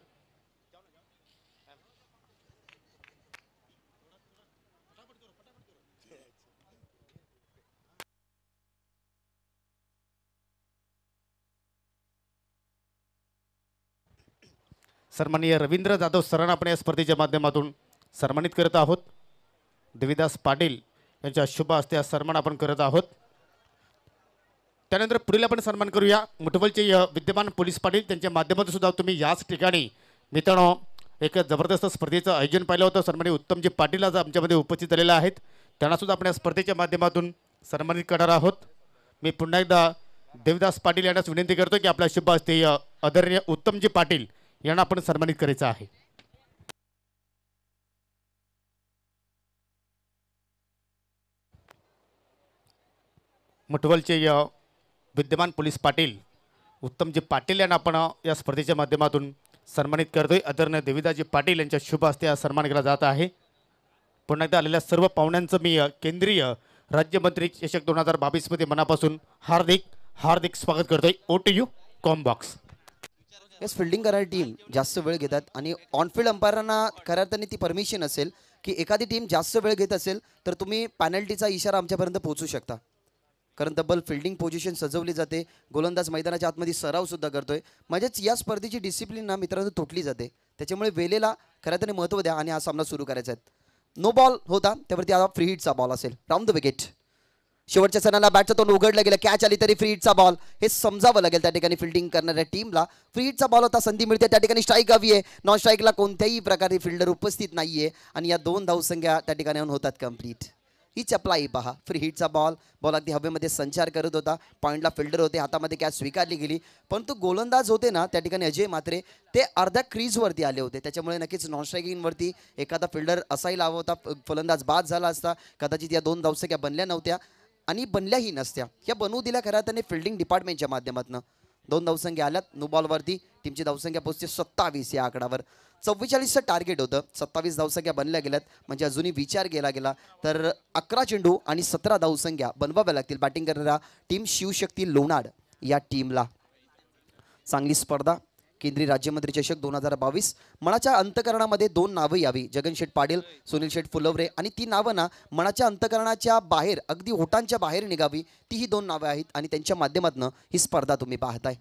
सन्माननीय रवींद्र जाधव सरांना आपण या स्पर्धेच्या माध्यमातून सन्मानित करत आहोत देवीदास पाटील यांच्या शुभ हस्ते हा सन्मान आपण करत आहोत त्यानंतर पुढील आपण सन्मान करूया मुठबलचे विद्यमान पोलीस पाटील त्यांच्या माध्यमातून सुद्धा तुम्ही याच ठिकाणी मित्रांनो एक जबरदस्त स्पर्धेचं आयोजन पाहिलं होतं सन्मानी उत्तमजी पाटील आज आमच्यामध्ये उपस्थित झालेले आहेत त्यांनासुद्धा आपण या स्पर्धेच्या माध्यमातून सन्मानित करणार आहोत मी पुन्हा एकदा देवदास पाटील यांनाच विनंती करतो की आपल्या शुभ हस्ते आदरणीय उत्तमजी पाटील यांना आपण सन्मानित करायचं आहे मुठवलचे विद्यमान पोलीस पाटील उत्तमजी पाटील यांना आपण या स्पर्धेच्या माध्यमातून सन्मानित करतोय आदरणीय देवीदाजी पाटील यांच्या शुभ हस्ते हा सन्मान केला जात आहे पुन्हा एकदा आलेल्या सर्व पाहुण्यांचं मी केंद्रीय राज्यमंत्री चषक दोन हजार बावीसमध्ये मनापासून हार्दिक हार्दिक स्वागत करतोय ओ टी यू बॉक्स यस फिल्डिंग करायला टीम जास्त वेळ घेतात आणि ऑनफिल्ड अंपायरांना खऱ्या अर्थाने ती परमिशन असेल की एखादी टीम जास्त वेळ घेत असेल तर तुम्ही पॅनल्टीचा इशारा आमच्यापर्यंत पोहोचू शकता कारण तब्बल फिल्डिंग पोझिशन सजवली जाते गोलंदाज मैदानाच्या आतमध्ये सुद्धा करतोय म्हणजेच या स्पर्धेची डिसिप्लिन ना मित्रांनो तुटली जाते त्याच्यामुळे वेलेला खऱ्या त्याने महत्त्व द्या आणि हा सामना सुरू करायचा आहे नो बॉल होता त्यावरती आता फ्री हिटचा बॉल असेल राऊंड द विकेट शेवटच्या सणाला बॅटचा तोंड उघडलं गेलं कॅच आली तरी फ्री हिटचा बॉल हे समजावं लागेल त्या ठिकाणी फिल्डिंग करणाऱ्या टीमला फ्री हिटचा बॉल होता संधी मिळते त्या ठिकाणी स्ट्राईक हवी आहे नॉन स्ट्राईकला कोणत्याही प्रकारे फिल्डर उपस्थित नाहीये आणि या दोन धावसंख्या त्या ठिकाणी होतात कम्प्लीट ही चपलाई पहा फ्री हिटचा बॉल बॉल अगदी हवेमध्ये संचार करत होता पॉईंटला फिल्डर होते हातामध्ये कॅच स्वीकारली गेली परंतु गोलंदाज होते ना त्या ठिकाणी अजय मात्रे ते अर्ध्या क्रीजवरती आले होते त्याच्यामुळे नक्कीच नॉन स्ट्रायकिंगवरती एखादा फिल्डर असाही लावा होता फलंदाज बाद झाला असता कदाचित या दोन धावसक्या बनल्या नव्हत्या आणि बनल्याही नसत्या या बनवू दिल्या खऱ्या त्याने फिल्डिंग डिपार्टमेंटच्या माध्यमातून दोन धावसंख्या आल्यात नुबॉलवरती टीमची धावसंख्या पोहोचते सत्तावीस या आकडावर चव्वेचाळीसचं टार्गेट होतं सत्तावीस धावसंख्या बनल्या गेल्यात म्हणजे अजूनही विचार केला गेला तर अकरा चेंडू आणि सतरा धावसंख्या बनवाव्या लागतील बॅटिंग करणाऱ्या टीम शिवशक्ती लोणाड या टीमला चांगली स्पर्धा केंद्रीय राज्यमंत्री चषक दोन हजार बावीस मनाच्या अंतकरणामध्ये दोन नावं यावी शेठ पाटील सुनील शेठ फुलवरे आणि ती नावं ना मनाच्या अंतकरणाच्या बाहेर अगदी होटांच्या बाहेर निघावी ती ही दोन नावं आहेत आणि त्यांच्या माध्यमातून ही स्पर्धा तुम्ही पाहताय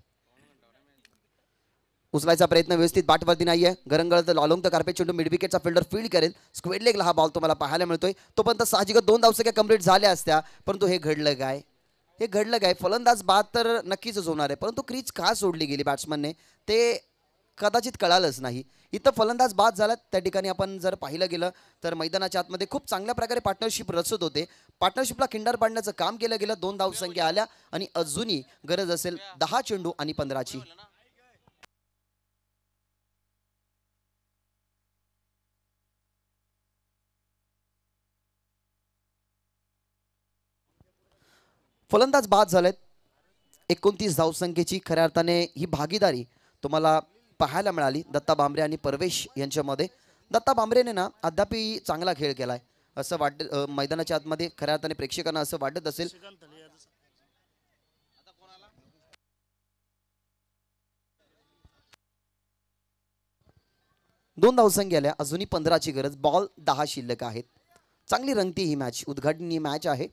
उचलायचा प्रयत्न व्यवस्थित बाटवरती नाही आहे गरंगळ लॉलॉंग तर कार्पेट चेंडू मिडविकेटचा फिल्डर फील्ड करेल स्क्वेड लेगला हा बॉल तुम्हाला पाहायला मिळतोय तोपर्यंत पण तर साहजिकच दोन धावसंख्या कम्प्लीट झाल्या असत्या परंतु हे घडलं काय हे घडलं काय फलंदाज बाद तर नक्कीच होणार आहे परंतु क्रीज का सोडली गेली बॅट्समनने ते कदाचित कळालंच नाही इथं फलंदाज बाद झाला त्या ठिकाणी आपण जर पाहिलं गेलं तर मैदानाच्या आतमध्ये खूप चांगल्या प्रकारे पार्टनरशिप रचत होते पार्टनरशिपला खिंडार पाडण्याचं काम केलं गेलं दोन संख्या आल्या आणि अजूनही गरज असेल दहा चेंडू आणि पंधराची फलंदाज बाद झालेत एकोणतीस धावसंख्येची खऱ्या अर्थाने ही भागीदारी तुम्हाला पाहायला मिळाली दत्ता बांबरे आणि परवेश यांच्यामध्ये दत्ता बांबरेने ना अद्यापही चांगला खेळ केलाय असं वाट मैदानाच्या आतमध्ये खऱ्या अर्थाने प्रेक्षकांना असं वाटत असेल दोन धावसंख्या आल्या अजूनही पंधराची गरज बॉल दहा शिल्लक आहेत चांगली रंगती ही मॅच उद्घाटनीय मॅच आहे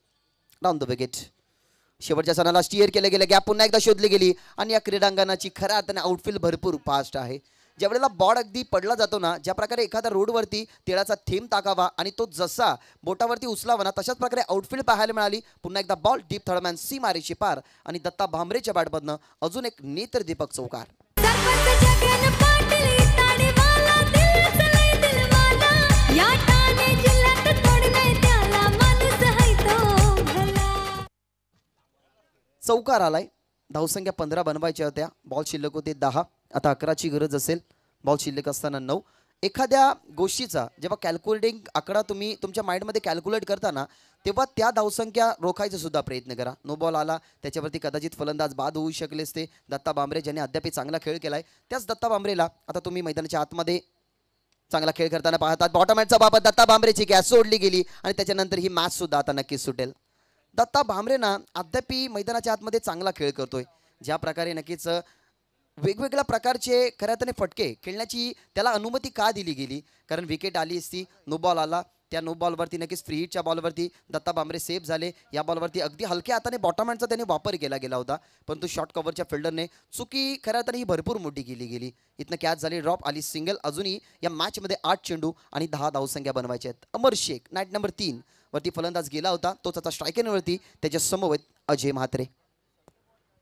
राऊन द विकेट शेवटच्या सणाला स्टिअर केलं गेलं गॅप पुन्हा एकदा शोधली गेली आणि या क्रीडांगणाची खऱ्या अर्थाने आउटफील्ड भरपूर फास्ट आहे ज्यावेळेला बॉड अगदी पडला जातो ना ज्या प्रकारे एखाद्या रोडवरती तिळाचा थेंब टाकावा आणि तो जसा बोटावरती उचलावा ना तशाच प्रकारे आउटफील्ड पाहायला मिळाली पुन्हा एकदा बॉल डीप थर्डमॅन सी मारेची पार आणि दत्ता भांबरेच्या बॅटमधनं अजून एक नेत्रदीपक चौकार चौकार आलाय धावसंख्या पंधरा बनवायच्या होत्या बॉल शिल्लक होते दहा आता अकराची गरज असेल बॉल शिल्लक असताना नऊ एखाद्या गोष्टीचा जेव्हा कॅल्क्युलेटिंग आकडा तुम्ही तुमच्या माइंडमध्ये कॅल्क्युलेट करताना तेव्हा त्या धावसंख्या रोखायचा सुद्धा प्रयत्न करा नो बॉल आला त्याच्यावरती कदाचित फलंदाज बाद होऊ शकले असते दत्ता बांबरे ज्याने अद्याप चांगला खेळ केलाय त्याच दत्ता बांबरेला आता तुम्ही मैदानाच्या आतमध्ये चांगला खेळ करताना पाहतात बॉटमॅटचा बाबत दत्ता बांबरेची गॅस सोडली गेली आणि त्याच्यानंतर ही मॅच सुद्धा आता नक्कीच सुटेल दत्ता भामरेना अद्यापि मैदानाच्या आतमध्ये चांगला खेळ करतोय ज्या प्रकारे नक्कीच वेगवेगळ्या प्रकारचे खऱ्या फटके खेळण्याची त्याला अनुमती का दिली गेली कारण विकेट आली असती नो बॉल आला त्या नो बॉलवरती नक्कीच फ्री हिटच्या बॉलवरती दत्ता भांबरे सेफ झाले या बॉलवरती अगदी हलक्या हाताने बॉटमॅनचा त्याने वापर केला गेला होता परंतु शॉर्ट कव्हरच्या फिल्डरने चुकी खऱ्यातने ही भरपूर मोठी केली गेली इथनं कॅच झाली ड्रॉप आली सिंगल अजूनही या मॅचमध्ये आठ चेंडू आणि दहा संख्या बनवायच्या आहेत अमर शेख नाईट नंबर तीन वरती फलंदाज गेला होता तो आता स्ट्रायकेनवरती त्याच्या समवेत अजय म्हात्रे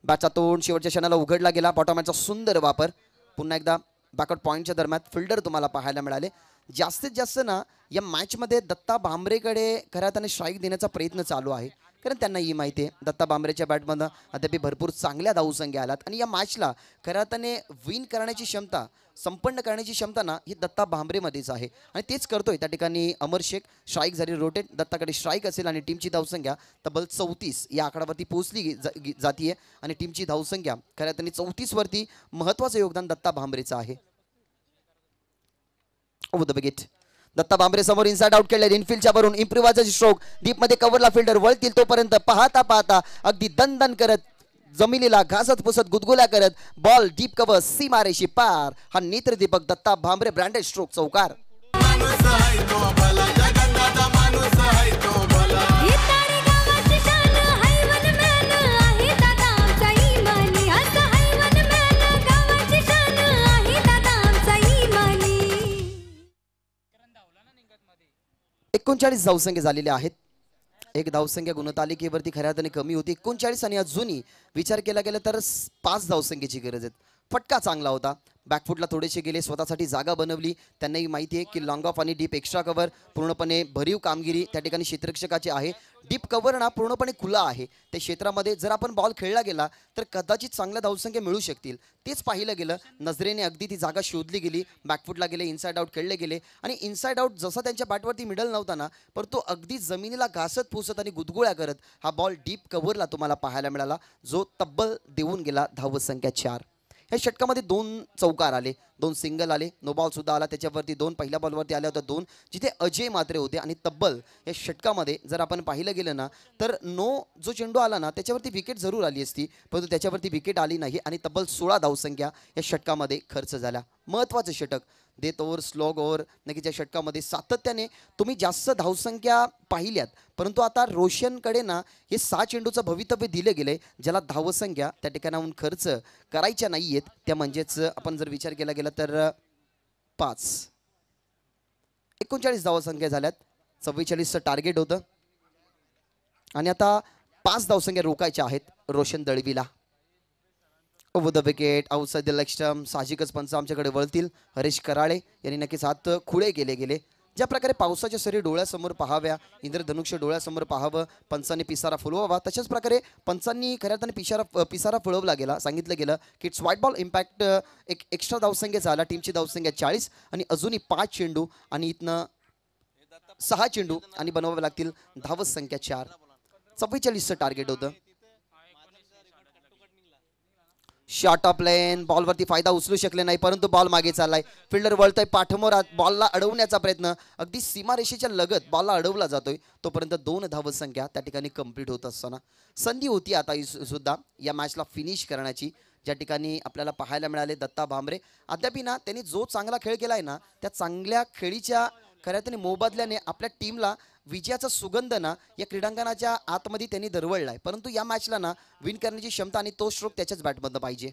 बॅटचा तोंड शेवटच्या क्षणाला उघडला गेला बॉटॉमॅनचा सुंदर वापर पुन्हा एकदा बॅकआउट पॉईंटच्या दरम्यान फिल्डर तुम्हाला पाहायला मिळाले जास्तीत जास्त ना या मॅचमध्ये दत्ता भांबरेकडे खऱ्या त्याने स्ट्राईक देण्याचा प्रयत्न चालू आहे कारण त्यांना ही माहिती आहे दत्ता भांबरेच्या बॅटमधनं अद्यापी भरपूर चांगल्या धावसंख्या आल्यात आणि या मॅचला खऱ्या त्याने विन करण्याची क्षमता संपन्न करण्याची क्षमता ना ही दत्ता भांबरेमध्येच आहे आणि तेच करतोय त्या ठिकाणी अमर शेख स्ट्राईक झाली रोटेट दत्ताकडे स्ट्राईक असेल आणि टीमची धावसंख्या तब्बल चौतीस या आकडावरती पोहोचली जातीय आणि टीमची धावसंख्या खऱ्या त्यांनी चौतीस वरती महत्वाचं योगदान दत्ता भांबरेचं आहे बघित oh, दत्ता भांबरे समोर इन्साइड आउट केले इनफिल्डच्या वरून इम्प्रुव्हाचा स्ट्रोक मध्ये कव्हरला फिल्डर वळतील तोपर्यंत पाहता पाहता अगदी दन दन करत जमिनीला घासत पुसत गुदगुल्या करत बॉल डीप सी मारेशी पार हा नेत्रदीपक दत्ता भांबरे ब्रँडेड स्ट्रोक चौकार एकोणचाळीस जाऊसंख्या झालेल्या आहेत एक धावसंख्या गुणतालिकेवरती खऱ्या अर्थाने कमी होती एकोणचाळीस आणि अजूनही विचार केला गेला तर पाच धावसंख्येची गरज आहे फटका चांगला होता बॅकफुटला थोडेसे गेले स्वतःसाठी जागा बनवली त्यांनाही माहिती आहे की लॉंग ऑफ आणि डीप एक्स्ट्रा कव्हर पूर्णपणे भरीव कामगिरी त्या ठिकाणी क्षेत्रक्षकाची आहे डीप कव्हर ना पूर्णपणे खुला आहे त्या क्षेत्रामध्ये जर आपण बॉल खेळला गेला तर कदाचित चांगल्या धावसंख्या मिळू शकतील तेच पाहिलं गेलं नजरेने अगदी ती जागा शोधली गेली बॅकफुटला गेले इनसाईड आऊट खेळले गेले आणि इनसाईड आऊट जसा त्यांच्या बॅटवरती मिडल नव्हता ना परंतु अगदी जमिनीला घासत फुसत आणि गुदगुळ्या करत हा बॉल डीप कव्हरला तुम्हाला पाहायला मिळाला जो तब्बल देऊन गेला धावसंख्या चार या षटकामध्ये दोन चौकार आले दोन सिंगल आले नो बॉल सुद्धा आला त्याच्यावरती दोन पहिल्या बॉलवरती आल्या होत्या दोन जिथे अजय मात्रे होते आणि तब्बल या षटकामध्ये जर आपण पाहिलं गेलं ना तर नो जो चेंडू आला ना त्याच्यावरती विकेट जरूर आली असती परंतु त्याच्यावरती विकेट आली नाही आणि तब्बल सोळा धावसंख्या या षटकामध्ये खर्च झाला महत्वाचं षटक देत ओव्हर स्लॉग ओव्हर नक्कीच्या षटकामध्ये सातत्याने तुम्ही जास्त धावसंख्या पाहिल्यात परंतु आता रोशनकडे ना हे सहा चेंडूचं भवितव्य दिलं गेलं आहे ज्याला धावसंख्या त्या ठिकाणाहून खर्च करायच्या नाही आहेत त्या म्हणजेच आपण जर विचार केला गेला तर पाच एकोणचाळीस धावसंख्या झाल्यात चव्वेचाळीसचं टार्गेट होतं आणि आता पाच धावसंख्या रोकायच्या आहेत रोशन दळवीला over the wicket outside the लक्षम साहजिकच पंच आमच्याकडे वळतील हरीश कराळे यांनी नक्कीच हात खुळे केले गेले ज्या प्रकारे पावसाच्या सरी डोळ्यासमोर पाहाव्या इंद्रधनुष्य डोळ्यासमोर पाहावं पंचांनी पिसारा फुलवावा तशाच प्रकारे पंचांनी खऱ्या अर्थाने पिशारा पिसारा फुळवला गेला सांगितलं गेलं की व्हाईट बॉल इम्पॅक्ट एक एक्स्ट्रा धावसंख्या झाला टीमची धावसंख्या चाळीस आणि अजूनही पाच चेंडू आणि इथनं सहा चेंडू आणि बनवावे लागतील धावस संख्या चार चव्वेचाळीसचं टार्गेट होतं शॉर्ट ऑफ लेन बॉलवरती फायदा उचलू शकले नाही परंतु बॉल मागे चाललाय फिल्डर वळतोय पाठमोर बॉलला अडवण्याचा प्रयत्न अगदी सीमारेषेच्या लगत बॉलला अडवला जातोय तोपर्यंत दोन धावसंख्या त्या ठिकाणी कम्प्लीट होत असताना संधी होती आता सुद्धा या मॅचला फिनिश करण्याची ज्या ठिकाणी आपल्याला पाहायला मिळाले दत्ता भांबरे अद्यापि ना त्यांनी जो चांगला खेळ केला आहे ना त्या चांगल्या खेळीच्या खऱ्या तरी मोबदल्याने आपल्या टीमला विजयाचा सुगंध ना या क्रीडांगणाच्या आतमध्ये त्यांनी दरवळला परंतु या मॅचला ना विन करण्याची क्षमता आणि तो स्ट्रोक त्याच्याच बॅटमधनं पाहिजे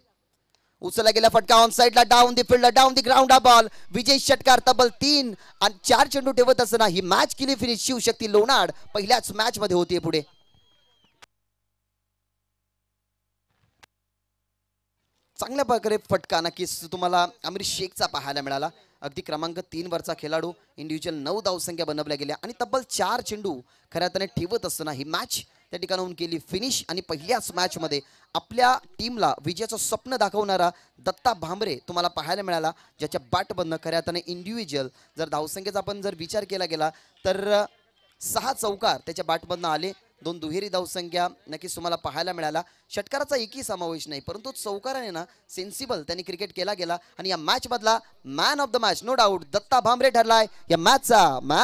उचलला गेला फटका ऑन साईडला डाऊन दी फिल्डला डाऊन दी ग्राउंड बॉल विजय षटकार तब्बल तीन आणि चार चेंडू ठेवत असताना ही मॅच केली फिनिश शिव शक्ती लोणाड पहिल्याच मॅच मध्ये होती पुढे चांगल्या प्रकारे फटका नक्कीच तुम्हाला अमीर शेखचा पाहायला मिळाला अगदी क्रमांक तीनवरचा खेळाडू इंडिव्हिज्युअल नऊ धावसंख्या बनवल्या गेल्या आणि तब्बल चार चेंडू खऱ्या त्याने ठेवत असताना ही मॅच त्या ठिकाणाहून केली फिनिश आणि पहिल्याच मॅचमध्ये आपल्या टीमला विजयाचं स्वप्न दाखवणारा दत्ता भांबरे तुम्हाला पाहायला मिळाला ज्याच्या बाटबंधनं खऱ्या त्याने इंडिव्हिज्युअल जर धावसंख्येचा आपण जर विचार केला गेला तर सहा चौकार त्याच्या बाटबंधनं आले दोन दुहेरी संख्या नक्कीच तुम्हाला पाहायला मिळाला षटकाराचा एकही समावेश नाही परंतु चौकाराने ना सेन्सिबल त्यांनी क्रिकेट केला गेला आणि या मॅच मधला man of the match no doubt Datta Bhambare ठरलाय या मॅचचा मॅन